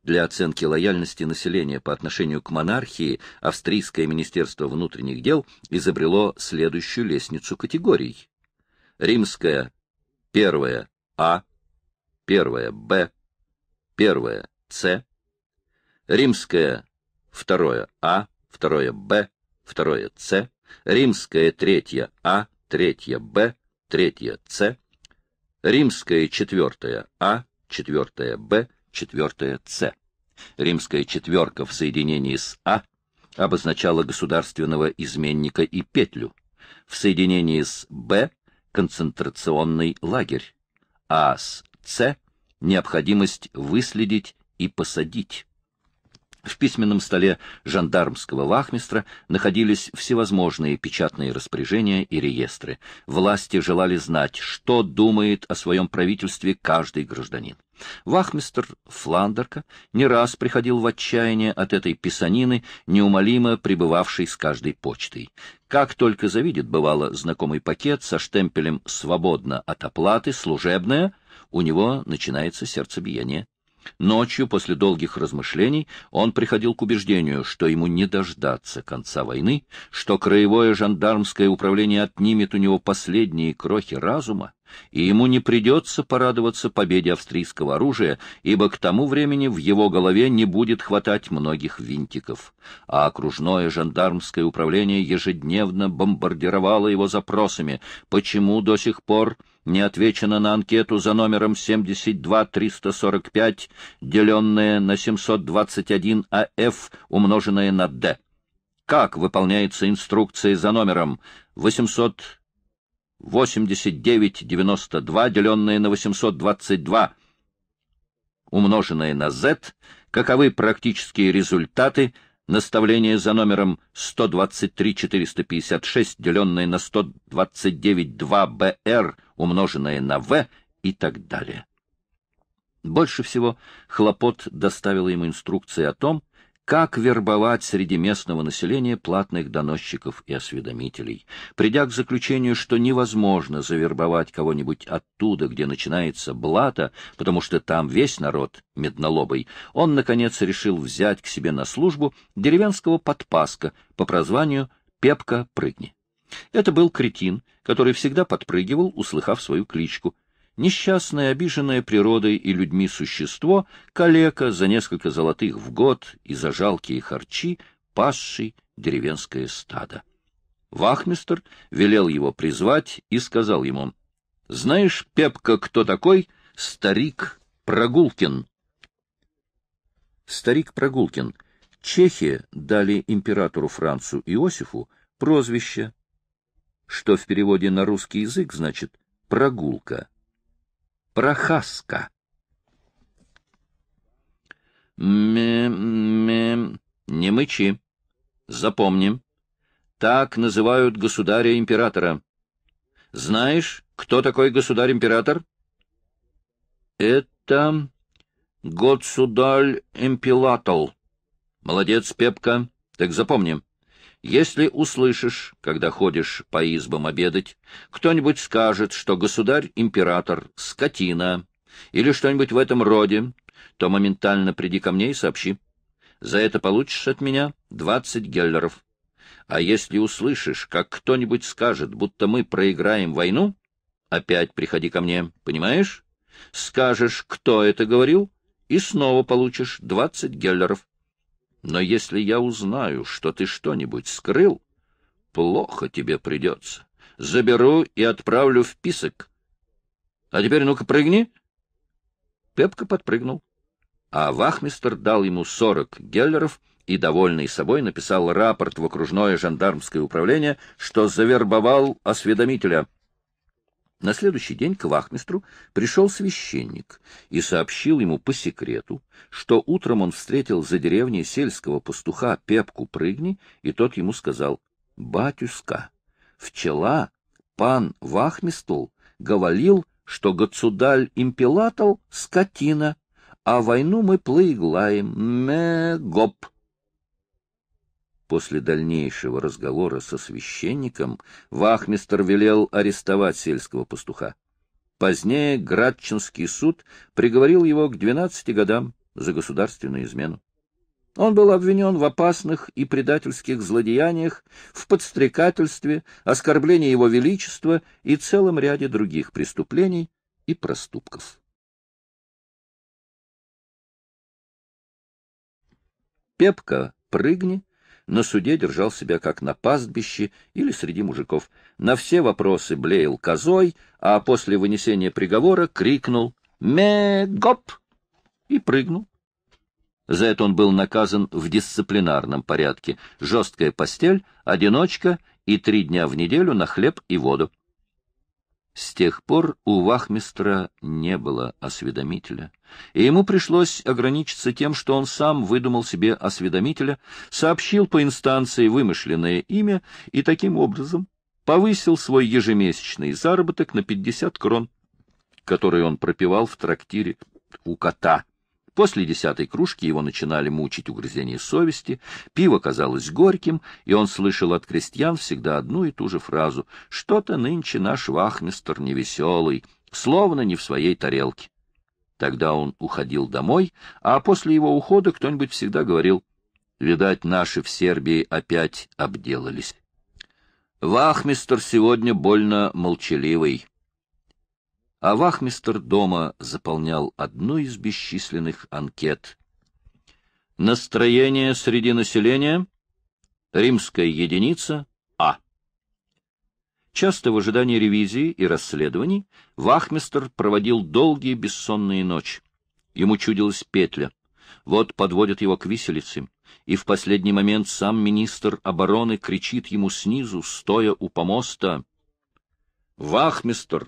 для оценки лояльности населения по отношению к монархии австрийское министерство внутренних дел изобрело следующую лестницу категорий. Римская первая А, первая Б, первая С, римская второе А, второе Б, второе С, римская третья А, третья Б, третья С, римская четвертая А, четвертая Б, четвертая С. Римская четверка в соединении с А обозначала государственного изменника и петлю, в соединении с Б – концентрационный лагерь, а с С – необходимость выследить и посадить. В письменном столе жандармского вахмистра находились всевозможные печатные распоряжения и реестры. Власти желали знать, что думает о своем правительстве каждый гражданин. Вахмистр Фландерка не раз приходил в отчаяние от этой писанины, неумолимо пребывавшей с каждой почтой. Как только завидит, бывало, знакомый пакет со штемпелем «Свободно от оплаты, служебное, у него начинается сердцебиение. Ночью, после долгих размышлений, он приходил к убеждению, что ему не дождаться конца войны, что краевое жандармское управление отнимет у него последние крохи разума, и ему не придется порадоваться победе австрийского оружия, ибо к тому времени в его голове не будет хватать многих винтиков, а окружное жандармское управление ежедневно бомбардировало его запросами, почему до сих пор не отвечено на анкету за номером 72345, деленное на 721 АФ, умноженное на Д. Как выполняется инструкция за номером 800 89,92, деленное на 822, умноженное на z, каковы практические результаты наставления за номером 123,456, деленное на 129,2br, умноженное на v и так далее. Больше всего хлопот доставила ему инструкция о том, как вербовать среди местного населения платных доносчиков и осведомителей. Придя к заключению, что невозможно завербовать кого-нибудь оттуда, где начинается блата, потому что там весь народ меднолобый, он, наконец, решил взять к себе на службу деревенского подпаска по прозванию «Пепка Прыгни». Это был кретин, который всегда подпрыгивал, услыхав свою кличку — несчастное, обиженное природой и людьми существо, калека за несколько золотых в год и за жалкие харчи, пасший деревенское стадо. Вахмистер велел его призвать и сказал ему, «Знаешь, Пепка, кто такой? Старик Прогулкин». Старик Прогулкин. Чехи дали императору Францу Иосифу прозвище, что в переводе на русский язык значит «прогулка». Прохаска. Ме-ме... Не мычи. Запомним. Так называют государя-императора. Знаешь, кто такой государь-император? Это государь-импилатл. Молодец, Пепка. Так запомним. Если услышишь, когда ходишь по избам обедать, кто-нибудь скажет, что государь-император — скотина или что-нибудь в этом роде, то моментально приди ко мне и сообщи. За это получишь от меня двадцать геллеров. А если услышишь, как кто-нибудь скажет, будто мы проиграем войну, опять приходи ко мне, понимаешь? Скажешь, кто это говорил, и снова получишь двадцать геллеров. Но если я узнаю, что ты что-нибудь скрыл, плохо тебе придется. Заберу и отправлю в писок. А теперь ну-ка прыгни. Пепка подпрыгнул. А вахмистер дал ему сорок геллеров и, довольный собой, написал рапорт в окружное жандармское управление, что завербовал осведомителя — на следующий день к вахмистру пришел священник и сообщил ему по секрету, что утром он встретил за деревней сельского пастуха Пепку Прыгни, и тот ему сказал, «Батюшка, вчела пан вахмистл говорил, что гацудаль импелатал скотина, а войну мы плыглаем, ме-гоп». После дальнейшего разговора со священником Вахмистер велел арестовать сельского пастуха. Позднее Градчинский суд приговорил его к 12 годам за государственную измену. Он был обвинен в опасных и предательских злодеяниях, в подстрекательстве, оскорблении его величества и целом ряде других преступлений и проступков. Пепка Прыгни на суде держал себя как на пастбище или среди мужиков. На все вопросы блеял козой, а после вынесения приговора крикнул «Ме-гоп!» и прыгнул. За это он был наказан в дисциплинарном порядке. Жесткая постель, одиночка и три дня в неделю на хлеб и воду. С тех пор у вахмистра не было осведомителя, и ему пришлось ограничиться тем, что он сам выдумал себе осведомителя, сообщил по инстанции вымышленное имя и таким образом повысил свой ежемесячный заработок на 50 крон, который он пропивал в трактире у кота, После десятой кружки его начинали мучить угрызения совести, пиво казалось горьким, и он слышал от крестьян всегда одну и ту же фразу «Что-то нынче наш вахмистр невеселый, словно не в своей тарелке». Тогда он уходил домой, а после его ухода кто-нибудь всегда говорил «Видать, наши в Сербии опять обделались». «Вахмистр сегодня больно молчаливый» а вахмистер дома заполнял одну из бесчисленных анкет. Настроение среди населения — римская единица А. Часто в ожидании ревизии и расследований вахмистер проводил долгие бессонные ночи. Ему чудилась петля. Вот подводят его к виселице, и в последний момент сам министр обороны кричит ему снизу, стоя у помоста. «Вахмистер,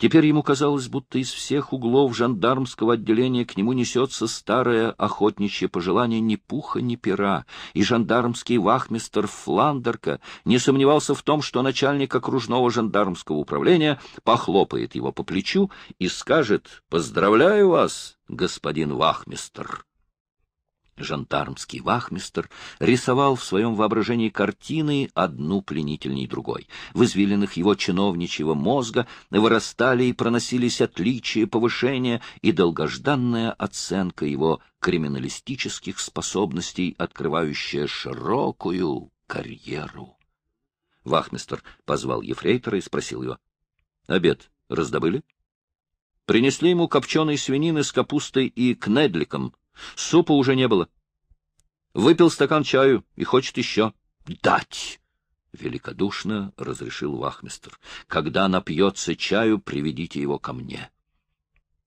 Теперь ему казалось, будто из всех углов жандармского отделения к нему несется старое охотничье пожелание ни пуха, ни пера, и жандармский вахмистер Фландерка не сомневался в том, что начальник окружного жандармского управления похлопает его по плечу и скажет «Поздравляю вас, господин вахмистер!» жандармский вахмистр рисовал в своем воображении картины одну пленительней другой. В извилинах его чиновничьего мозга вырастали и проносились отличия, повышения и долгожданная оценка его криминалистических способностей, открывающая широкую карьеру. Вахмистр позвал ефрейтора и спросил его. — Обед раздобыли? Принесли ему копченой свинины с капустой и кнедликом, Супа уже не было. Выпил стакан чаю и хочет еще. Дать! — великодушно разрешил вахмистр. — Когда напьется чаю, приведите его ко мне.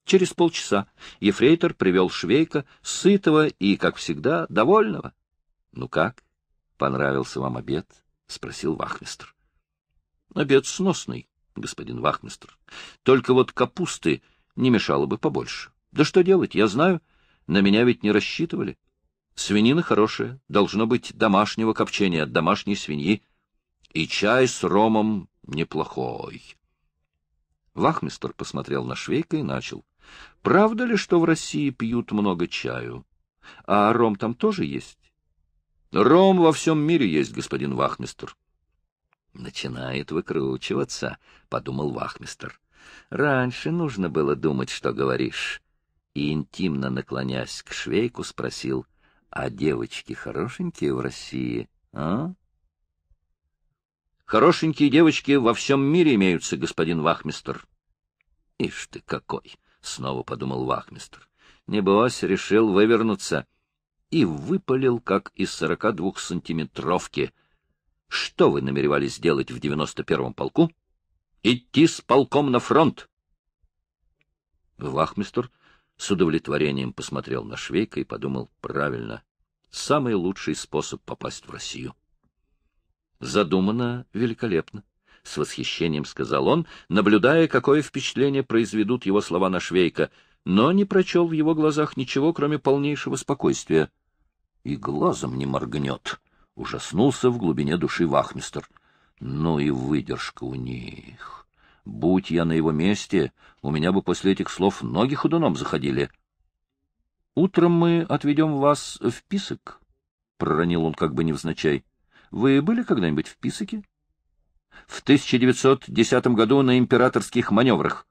Через полчаса ефрейтор привел Швейка, сытого и, как всегда, довольного. — Ну как? Понравился вам обед? — спросил вахмистр. — Обед сносный, господин вахмистр. Только вот капусты не мешало бы побольше. Да что делать, я знаю. — на меня ведь не рассчитывали. Свинина хорошая, должно быть домашнего копчения от домашней свиньи. И чай с ромом неплохой. Вахмистер посмотрел на Швейка и начал. «Правда ли, что в России пьют много чаю? А ром там тоже есть?» «Ром во всем мире есть, господин Вахмистер». «Начинает выкручиваться», — подумал Вахмистер. «Раньше нужно было думать, что говоришь и, интимно наклонясь к швейку, спросил, «А девочки хорошенькие в России, а?» «Хорошенькие девочки во всем мире имеются, господин Вахмистер». «Ишь ты какой!» — снова подумал Вахмистер. «Небось, решил вывернуться» и выпалил, как из сорока двух сантиметровки. «Что вы намеревались делать в девяносто первом полку?» «Идти с полком на фронт!» Вахмистер с удовлетворением посмотрел на Швейка и подумал, правильно, самый лучший способ попасть в Россию. Задумано великолепно. — с восхищением сказал он, наблюдая, какое впечатление произведут его слова на Швейка, но не прочел в его глазах ничего, кроме полнейшего спокойствия. — И глазом не моргнет, — ужаснулся в глубине души Вахмистер. — Ну и выдержка у них! Будь я на его месте, у меня бы после этих слов ноги ходуном заходили. — Утром мы отведем вас в Писок, — проронил он как бы невзначай. — Вы были когда-нибудь в Писаке? — В 1910 году на императорских маневрах.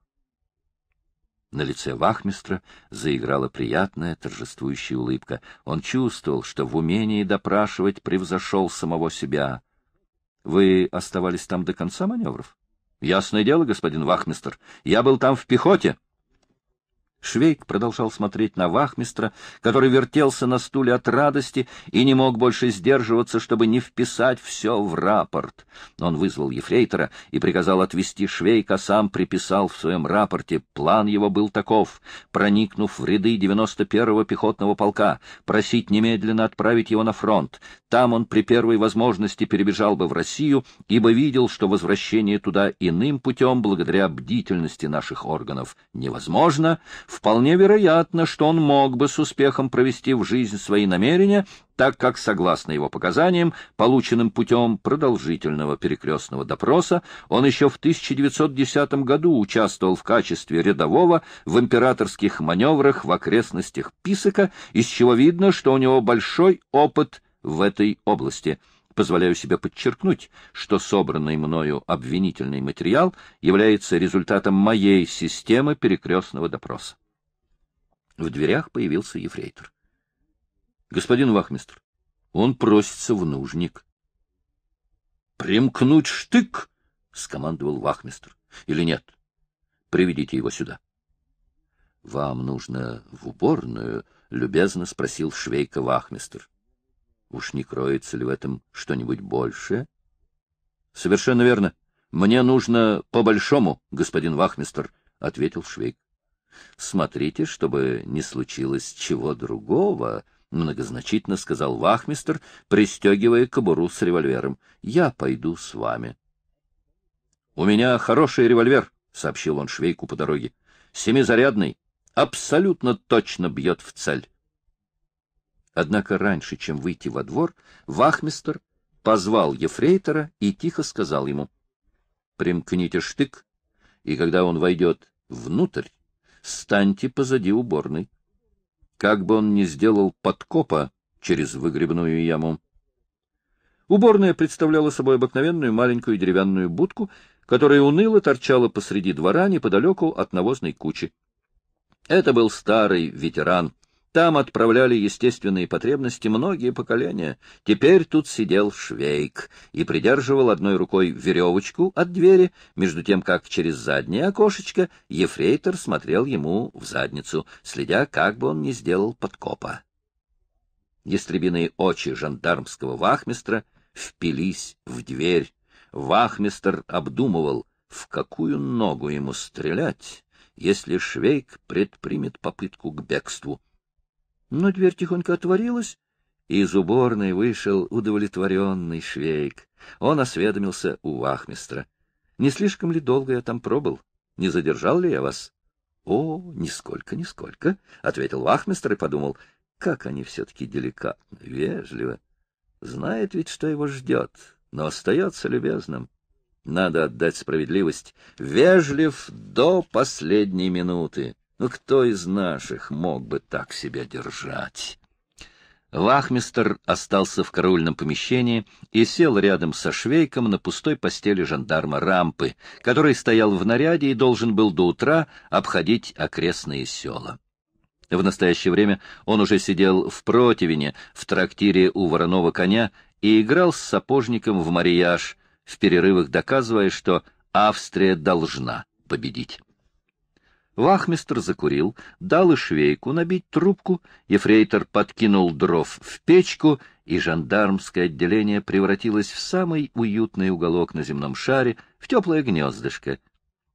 На лице вахмистра заиграла приятная торжествующая улыбка. Он чувствовал, что в умении допрашивать превзошел самого себя. — Вы оставались там до конца маневров? Ясное дело, господин Вахмистер, я был там в пехоте. Швейк продолжал смотреть на вахмистра, который вертелся на стуле от радости и не мог больше сдерживаться, чтобы не вписать все в рапорт. Он вызвал ефрейтора и приказал отвести Швейка, а сам приписал в своем рапорте. План его был таков — проникнув в ряды 91-го пехотного полка, просить немедленно отправить его на фронт. Там он при первой возможности перебежал бы в Россию, ибо видел, что возвращение туда иным путем, благодаря бдительности наших органов, невозможно — Вполне вероятно, что он мог бы с успехом провести в жизнь свои намерения, так как, согласно его показаниям, полученным путем продолжительного перекрестного допроса, он еще в 1910 году участвовал в качестве рядового в императорских маневрах в окрестностях Писака, из чего видно, что у него большой опыт в этой области — позволяю себе подчеркнуть, что собранный мною обвинительный материал является результатом моей системы перекрестного допроса. В дверях появился ефрейтор. — Господин Вахмистр, он просится в нужник. — Примкнуть штык! — скомандовал Вахмистр. — Или нет? Приведите его сюда. — Вам нужно в уборную, — любезно спросил швейка Вахмистр. — Уж не кроется ли в этом что-нибудь большее? — Совершенно верно. Мне нужно по-большому, господин Вахмистр, — ответил швейк. Смотрите, чтобы не случилось чего другого, — многозначительно сказал вахмистр, пристегивая кобуру с револьвером. — Я пойду с вами. — У меня хороший револьвер, — сообщил он швейку по дороге. — Семизарядный. Абсолютно точно бьет в цель. Однако раньше, чем выйти во двор, вахмистр позвал ефрейтора и тихо сказал ему. — Примкните штык, и когда он войдет внутрь, станьте позади уборной. Как бы он ни сделал подкопа через выгребную яму. Уборная представляла собой обыкновенную маленькую деревянную будку, которая уныло торчала посреди двора неподалеку от навозной кучи. Это был старый ветеран, там отправляли естественные потребности многие поколения. Теперь тут сидел швейк и придерживал одной рукой веревочку от двери, между тем, как через заднее окошечко ефрейтор смотрел ему в задницу, следя, как бы он ни сделал подкопа. Ястребиные очи жандармского вахмистра впились в дверь. Вахмистр обдумывал, в какую ногу ему стрелять, если швейк предпримет попытку к бегству. Но дверь тихонько отворилась, и из уборной вышел удовлетворенный швейк. Он осведомился у вахмистра. — Не слишком ли долго я там пробыл? Не задержал ли я вас? — О, нисколько, нисколько, — ответил вахмистр и подумал, как они все-таки деликатно, вежливо. Знает ведь, что его ждет, но остается любезным. Надо отдать справедливость. Вежлив до последней минуты. Но кто из наших мог бы так себя держать? Вахмистер остался в караульном помещении и сел рядом со швейком на пустой постели жандарма Рампы, который стоял в наряде и должен был до утра обходить окрестные села. В настоящее время он уже сидел в противне в трактире у вороного коня и играл с сапожником в марияж, в перерывах доказывая, что Австрия должна победить. Вахмистр закурил, дал и швейку набить трубку, ефрейтор подкинул дров в печку, и жандармское отделение превратилось в самый уютный уголок на земном шаре, в теплое гнездышко.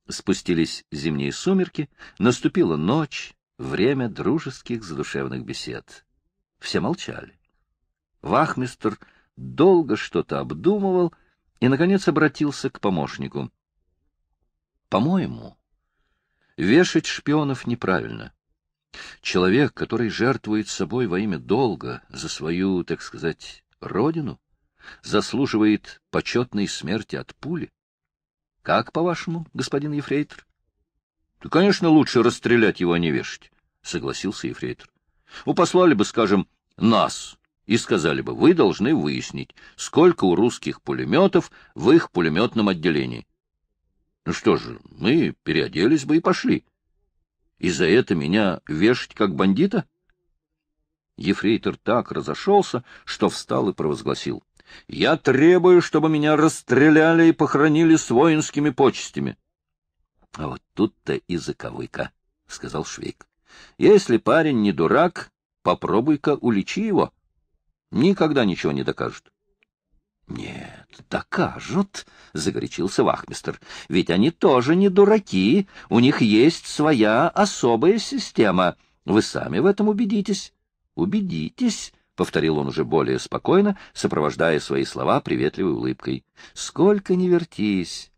Спустились зимние сумерки, наступила ночь, время дружеских задушевных бесед. Все молчали. Вахмистр долго что-то обдумывал и, наконец, обратился к помощнику. — По-моему, Вешать шпионов неправильно. Человек, который жертвует собой во имя долга за свою, так сказать, родину, заслуживает почетной смерти от пули. Как, по-вашему, господин Ефрейтор? — Да, конечно, лучше расстрелять его, а не вешать, — согласился Ефрейтор. — Упослали бы, скажем, нас и сказали бы, вы должны выяснить, сколько у русских пулеметов в их пулеметном отделении. Ну что же, мы переоделись бы и пошли. И за это меня вешать как бандита? Ефрейтор так разошелся, что встал и провозгласил. — Я требую, чтобы меня расстреляли и похоронили с воинскими почестями. — А вот тут-то и заковыка, — сказал Швейк. — Если парень не дурак, попробуй-ка уличи его. Никогда ничего не докажет. Нет, докажут, загорячился Вахмистер. Ведь они тоже не дураки, у них есть своя особая система. Вы сами в этом убедитесь. Убедитесь, повторил он уже более спокойно, сопровождая свои слова приветливой улыбкой. Сколько ни вертись,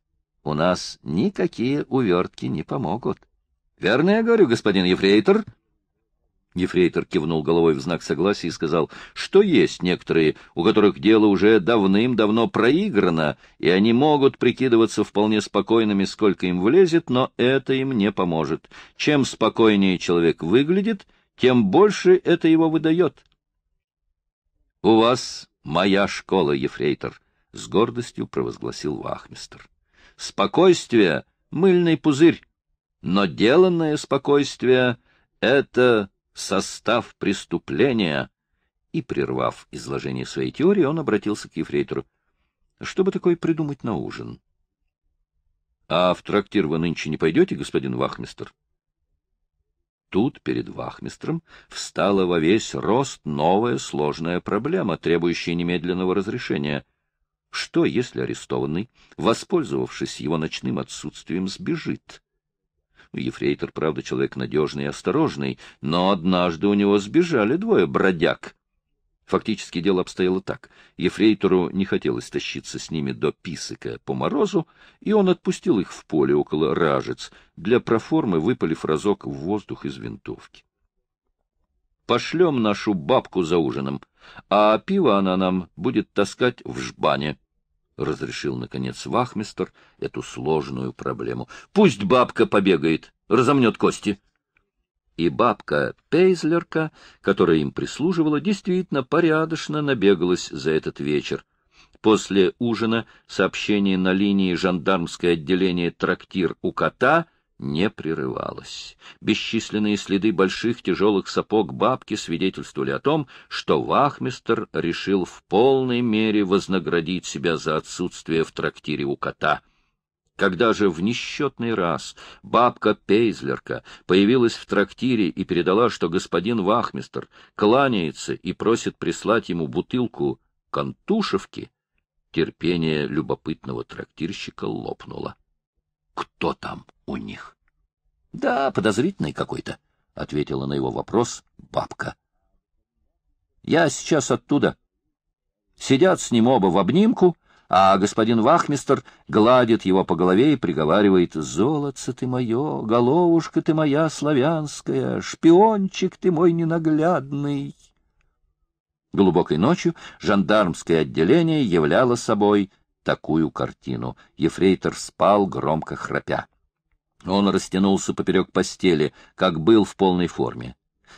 у нас никакие увертки не помогут. Верно я говорю, господин Ефрейтор? Ефрейтор кивнул головой в знак согласия и сказал, что есть некоторые, у которых дело уже давным-давно проиграно, и они могут прикидываться вполне спокойными, сколько им влезет, но это им не поможет. Чем спокойнее человек выглядит, тем больше это его выдает. — У вас моя школа, Ефрейтор, — с гордостью провозгласил Вахмистер. — Спокойствие — мыльный пузырь, но деланное спокойствие — это состав преступления, и, прервав изложение своей теории, он обратился к Ефрейтору. — Что бы такое придумать на ужин? — А в трактир вы нынче не пойдете, господин Вахмистер? Тут перед Вахмистром встала во весь рост новая сложная проблема, требующая немедленного разрешения. Что, если арестованный, воспользовавшись его ночным отсутствием, сбежит? Ефрейтор, правда, человек надежный и осторожный, но однажды у него сбежали двое бродяг. Фактически дело обстояло так. Ефрейтору не хотелось тащиться с ними до писыка по морозу, и он отпустил их в поле около ражец, для проформы выпалив разок в воздух из винтовки. «Пошлем нашу бабку за ужином, а пиво она нам будет таскать в жбане», разрешил, наконец, Вахмистер эту сложную проблему. — Пусть бабка побегает, разомнет кости. И бабка Пейзлерка, которая им прислуживала, действительно порядочно набегалась за этот вечер. После ужина сообщение на линии жандармское отделение «Трактир у кота» — не прерывалась. Бесчисленные следы больших тяжелых сапог бабки свидетельствовали о том, что Вахмистер решил в полной мере вознаградить себя за отсутствие в трактире у кота. Когда же в несчетный раз бабка Пейзлерка появилась в трактире и передала, что господин Вахмистер кланяется и просит прислать ему бутылку контушевки, терпение любопытного трактирщика лопнуло кто там у них. — Да, подозрительный какой-то, — ответила на его вопрос бабка. — Я сейчас оттуда. Сидят с ним оба в обнимку, а господин Вахмистер гладит его по голове и приговаривает, «Золотце ты мое, головушка ты моя славянская, шпиончик ты мой ненаглядный». Глубокой ночью жандармское отделение являло собой такую картину. Ефрейтор спал, громко храпя. Он растянулся поперек постели, как был в полной форме.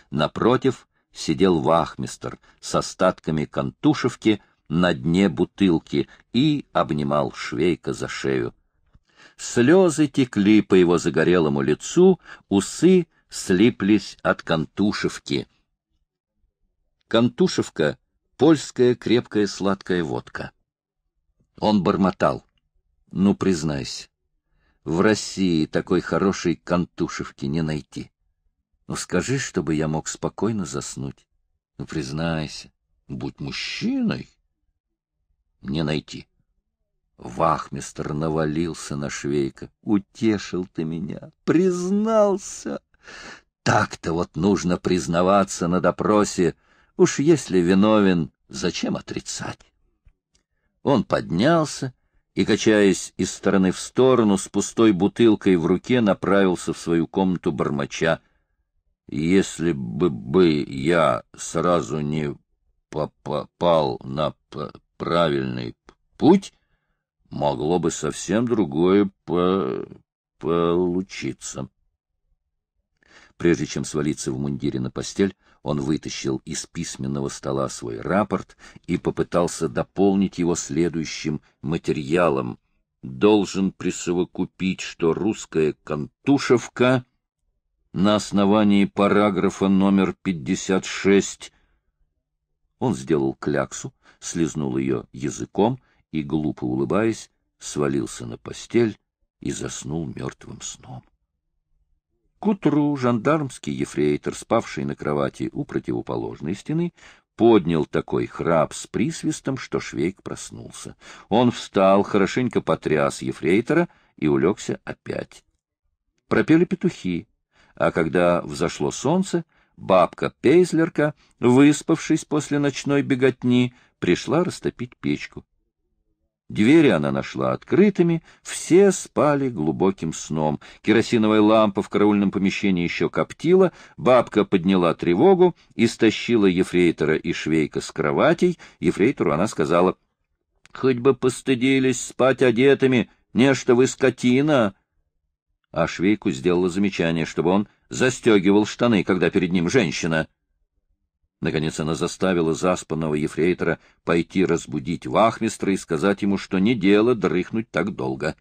Напротив сидел вахмистр с остатками контушевки на дне бутылки и обнимал швейка за шею. Слезы текли по его загорелому лицу, усы слиплись от контушевки. Контушевка — польская крепкая сладкая водка. Он бормотал. Ну, признайся, в России такой хорошей контушевки не найти. Ну, скажи, чтобы я мог спокойно заснуть. Ну, признайся, будь мужчиной. Не найти. Вахмистр навалился на Швейка. Утешил ты меня, признался. Так-то вот нужно признаваться на допросе. Уж если виновен, зачем отрицать? Он поднялся и, качаясь из стороны в сторону, с пустой бутылкой в руке направился в свою комнату бормоча. Если бы бы я сразу не попал на правильный путь, могло бы совсем другое по получиться. Прежде чем свалиться в мундире на постель, он вытащил из письменного стола свой рапорт и попытался дополнить его следующим материалом. Должен присовокупить, что русская контушевка на основании параграфа номер 56. Он сделал кляксу, слезнул ее языком и, глупо улыбаясь, свалился на постель и заснул мертвым сном. К утру жандармский ефрейтор, спавший на кровати у противоположной стены, поднял такой храп с присвистом, что Швейк проснулся. Он встал, хорошенько потряс ефрейтора и улегся опять. Пропели петухи, а когда взошло солнце, бабка Пейзлерка, выспавшись после ночной беготни, пришла растопить печку. Двери она нашла открытыми, все спали глубоким сном. Керосиновая лампа в караульном помещении еще коптила, бабка подняла тревогу, истощила ефрейтора и швейка с кроватей. Ефрейтору она сказала, — Хоть бы постыдились спать одетыми, нечто вы скотина! А швейку сделала замечание, чтобы он застегивал штаны, когда перед ним женщина — Наконец она заставила заспанного ефрейтора пойти разбудить вахмистра и сказать ему, что не дело дрыхнуть так долго.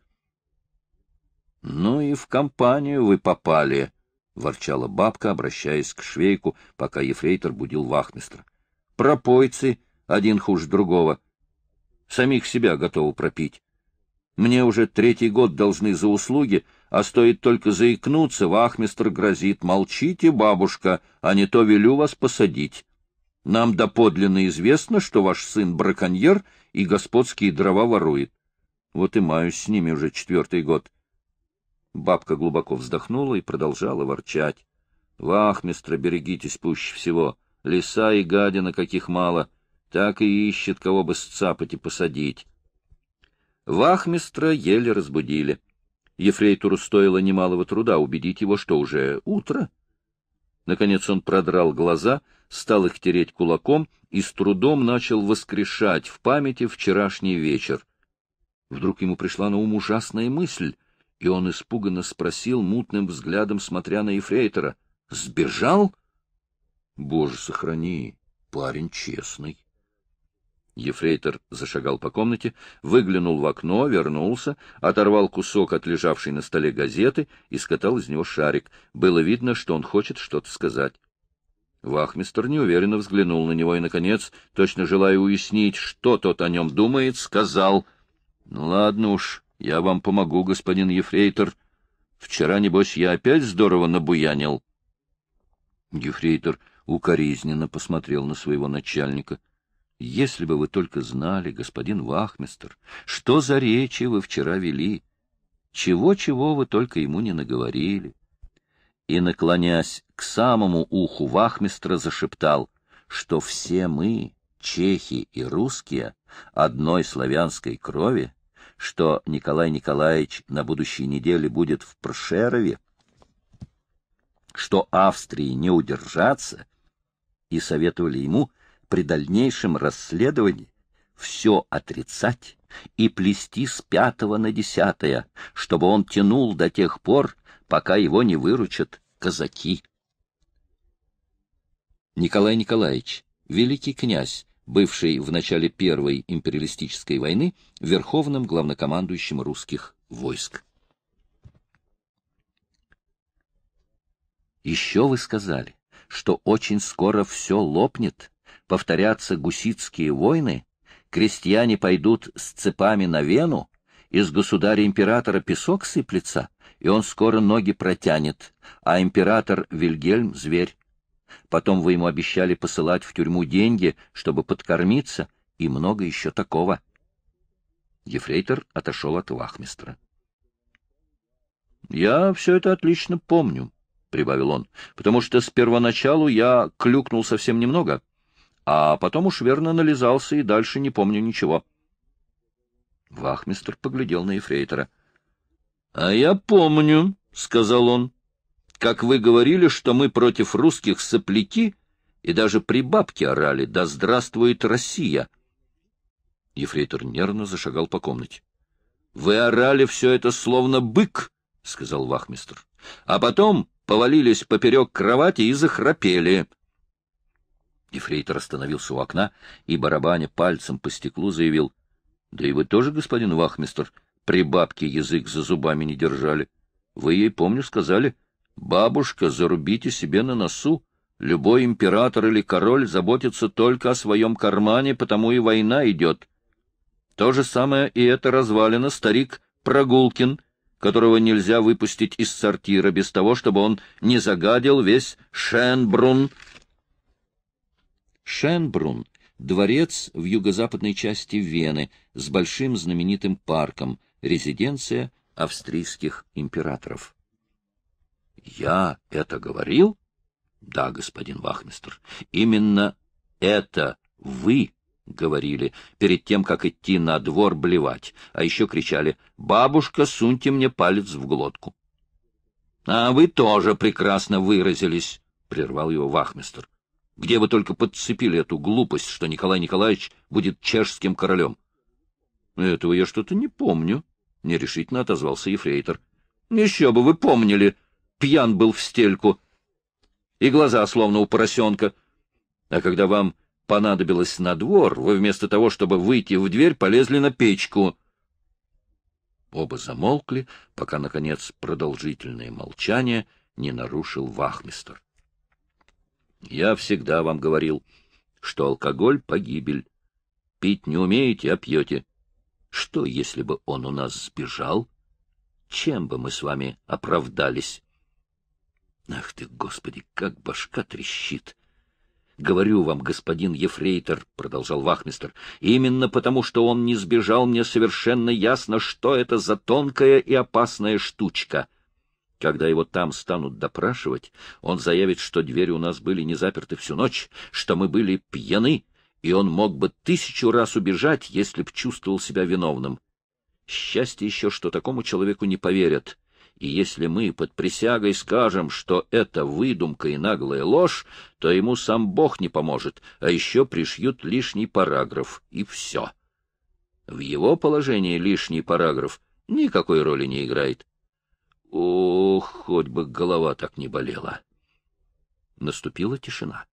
— Ну и в компанию вы попали, — ворчала бабка, обращаясь к швейку, пока ефрейтор будил вахмистра. — Пропойцы, один хуже другого. Самих себя готовы пропить. Мне уже третий год должны за услуги, а стоит только заикнуться, вахмистр грозит. Молчите, бабушка, а не то велю вас посадить. Нам доподлинно известно, что ваш сын браконьер и господские дрова ворует. Вот и маюсь с ними уже четвертый год. Бабка глубоко вздохнула и продолжала ворчать. — Вахмистра берегитесь пуще всего. Лиса и гадина каких мало. Так и ищет, кого бы сцапать и посадить. Вахмистра еле разбудили. Ефрейтору стоило немалого труда убедить его, что уже утро. Наконец он продрал глаза, стал их тереть кулаком и с трудом начал воскрешать в памяти вчерашний вечер. Вдруг ему пришла на ум ужасная мысль, и он испуганно спросил, мутным взглядом смотря на Ефрейтора, «Сбежал?» «Боже, сохрани, парень честный!» Ефрейтор зашагал по комнате, выглянул в окно, вернулся, оторвал кусок от лежавшей на столе газеты и скатал из него шарик. Было видно, что он хочет что-то сказать. Вахмистер неуверенно взглянул на него и, наконец, точно желая уяснить, что тот о нем думает, сказал, — Ну, ладно уж, я вам помогу, господин Ефрейтор. Вчера, небось, я опять здорово набуянил. Ефрейтор укоризненно посмотрел на своего начальника — если бы вы только знали, господин Вахмистер, что за речи вы вчера вели, чего-чего вы только ему не наговорили. И, наклонясь к самому уху Вахмистра, зашептал, что все мы, чехи и русские, одной славянской крови, что Николай Николаевич на будущей неделе будет в Пршерове, что Австрии не удержаться, и советовали ему — при дальнейшем расследовании все отрицать и плести с пятого на десятое, чтобы он тянул до тех пор, пока его не выручат казаки. Николай Николаевич, великий князь, бывший в начале Первой империалистической войны верховным главнокомандующим русских войск. Еще вы сказали, что очень скоро все лопнет, повторятся гусицкие войны, крестьяне пойдут с цепами на Вену, из государя-императора песок сыплется, и он скоро ноги протянет, а император Вильгельм — зверь. Потом вы ему обещали посылать в тюрьму деньги, чтобы подкормиться, и много еще такого. Ефрейтор отошел от вахмистра. — Я все это отлично помню, — прибавил он, — потому что с первоначалу я клюкнул совсем немного а потом уж верно нализался и дальше не помню ничего. Вахмистр поглядел на Ефрейтора. — А я помню, — сказал он, — как вы говорили, что мы против русских сопляки и даже при бабке орали «Да здравствует Россия!» Ефрейтор нервно зашагал по комнате. — Вы орали все это словно бык, — сказал вахмистр, — а потом повалились поперек кровати и захрапели. — Ефрейтор остановился у окна и, барабаня пальцем по стеклу, заявил, — Да и вы тоже, господин Вахмистер, при бабке язык за зубами не держали. Вы ей, помню, сказали, — Бабушка, зарубите себе на носу. Любой император или король заботится только о своем кармане, потому и война идет. То же самое и это развалено старик Прогулкин, которого нельзя выпустить из сортира без того, чтобы он не загадил весь Шенбрун, Шенбрун — дворец в юго-западной части Вены с большим знаменитым парком, резиденция австрийских императоров. — Я это говорил? — Да, господин Вахмистр, именно это вы говорили, перед тем, как идти на двор блевать, а еще кричали «Бабушка, суньте мне палец в глотку». — А вы тоже прекрасно выразились, — прервал его Вахмистр. Где вы только подцепили эту глупость, что Николай Николаевич будет чешским королем? — Этого я что-то не помню, — нерешительно отозвался Ефрейтор. — Еще бы вы помнили! Пьян был в стельку. И глаза словно у поросенка. А когда вам понадобилось на двор, вы вместо того, чтобы выйти в дверь, полезли на печку. Оба замолкли, пока, наконец, продолжительное молчание не нарушил вахмистр. Я всегда вам говорил, что алкоголь — погибель. Пить не умеете, а пьете. Что, если бы он у нас сбежал? Чем бы мы с вами оправдались? Ах ты, Господи, как башка трещит! Говорю вам, господин Ефрейтор, — продолжал Вахмистер, — именно потому, что он не сбежал, мне совершенно ясно, что это за тонкая и опасная штучка — когда его там станут допрашивать, он заявит, что двери у нас были не заперты всю ночь, что мы были пьяны, и он мог бы тысячу раз убежать, если б чувствовал себя виновным. Счастье еще, что такому человеку не поверят. И если мы под присягой скажем, что это выдумка и наглая ложь, то ему сам Бог не поможет, а еще пришьют лишний параграф, и все. В его положении лишний параграф никакой роли не играет. Ох, хоть бы голова так не болела. Наступила тишина.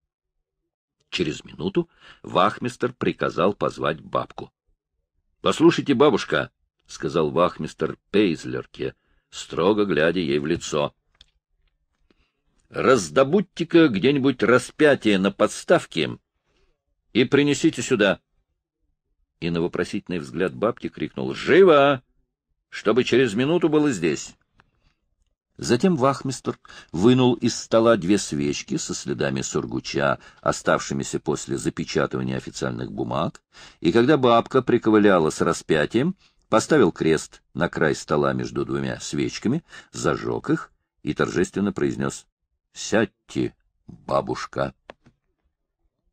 Через минуту вахмистер приказал позвать бабку. — Послушайте, бабушка, — сказал вахмистер Пейзлерке, строго глядя ей в лицо. — Раздобудьте-ка где-нибудь распятие на подставке и принесите сюда. И на вопросительный взгляд бабки крикнул «Живо!», чтобы через минуту было здесь. Затем вахмистр вынул из стола две свечки со следами сургуча, оставшимися после запечатывания официальных бумаг, и когда бабка приковыляла с распятием, поставил крест на край стола между двумя свечками, зажег их и торжественно произнес «Сядьте, бабушка».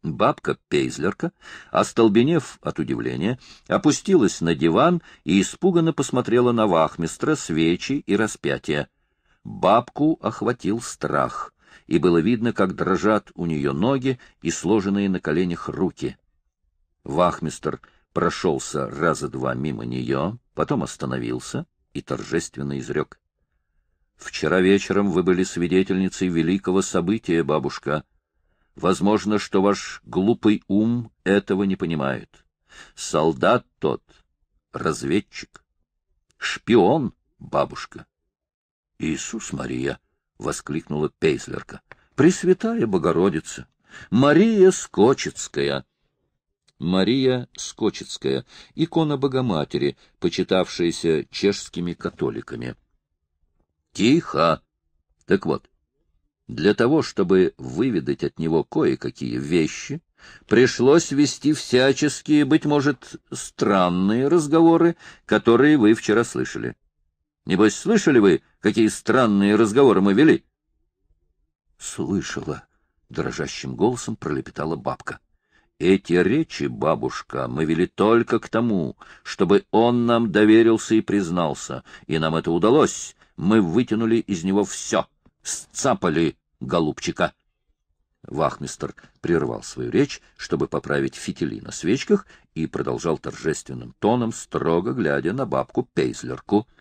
Бабка-пейзлерка, остолбенев от удивления, опустилась на диван и испуганно посмотрела на вахмистра, свечи и распятие — Бабку охватил страх, и было видно, как дрожат у нее ноги и сложенные на коленях руки. Вахмистер прошелся раза два мимо нее, потом остановился и торжественно изрек. — Вчера вечером вы были свидетельницей великого события, бабушка. Возможно, что ваш глупый ум этого не понимает. Солдат тот — разведчик. Шпион, бабушка. — Иисус Мария! — воскликнула Пейслерка. — Пресвятая Богородица! Мария Скочецкая! Мария Скочецкая — икона Богоматери, почитавшаяся чешскими католиками. — Тихо! Так вот, для того, чтобы выведать от него кое-какие вещи, пришлось вести всяческие, быть может, странные разговоры, которые вы вчера слышали. Небось, слышали вы, какие странные разговоры мы вели? — Слышала, — дрожащим голосом пролепетала бабка. — Эти речи, бабушка, мы вели только к тому, чтобы он нам доверился и признался, и нам это удалось. Мы вытянули из него все, сцапали голубчика. Вахмистер прервал свою речь, чтобы поправить фитили на свечках, и продолжал торжественным тоном, строго глядя на бабку Пейзлерку —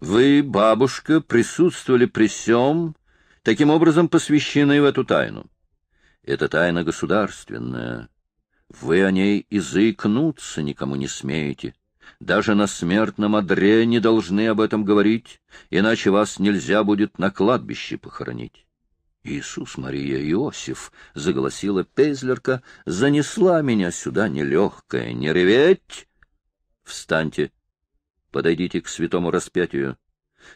вы, бабушка, присутствовали при сём, таким образом посвященной в эту тайну. Это тайна государственная. Вы о ней и заикнуться никому не смеете. Даже на смертном одре не должны об этом говорить, иначе вас нельзя будет на кладбище похоронить. Иисус, Мария, Иосиф, — заголосила Пейзлерка, — занесла меня сюда нелегкая. Не реветь! Встаньте! Подойдите к святому распятию,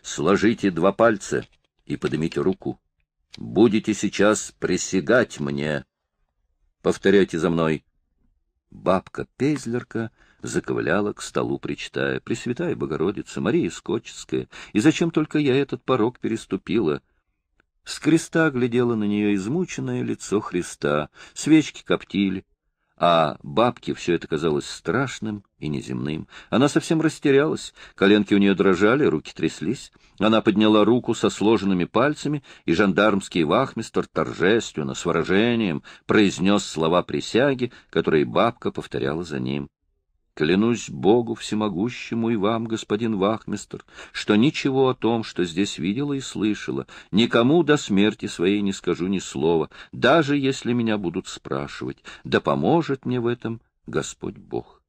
сложите два пальца и поднимите руку. Будете сейчас присягать мне. Повторяйте за мной. Бабка-пейзлерка заковыляла к столу, причитая, «Пресвятая Богородица, Мария Скотческая, и зачем только я этот порог переступила?» С креста глядело на нее измученное лицо Христа, свечки коптили, а бабке все это казалось страшным и неземным. Она совсем растерялась, коленки у нее дрожали, руки тряслись. Она подняла руку со сложенными пальцами, и жандармский вахмистр торжественно, с выражением, произнес слова присяги, которые бабка повторяла за ним. Клянусь Богу всемогущему и вам, господин Вахмистер, что ничего о том, что здесь видела и слышала, никому до смерти своей не скажу ни слова, даже если меня будут спрашивать. Да поможет мне в этом Господь Бог.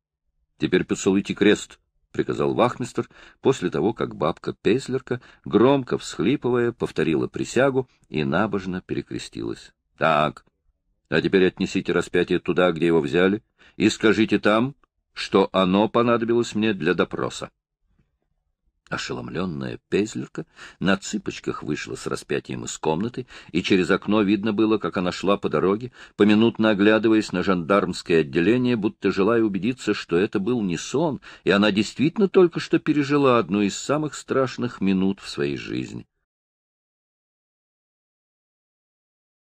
— Теперь поцелуйте крест, — приказал Вахмистер после того, как бабка Пейслерка, громко всхлипывая, повторила присягу и набожно перекрестилась. — Так, а теперь отнесите распятие туда, где его взяли, и скажите там, что оно понадобилось мне для допроса. Ошеломленная Пейзлерка на цыпочках вышла с распятием из комнаты, и через окно видно было, как она шла по дороге, поминутно оглядываясь на жандармское отделение, будто желая убедиться, что это был не сон, и она действительно только что пережила одну из самых страшных минут в своей жизни.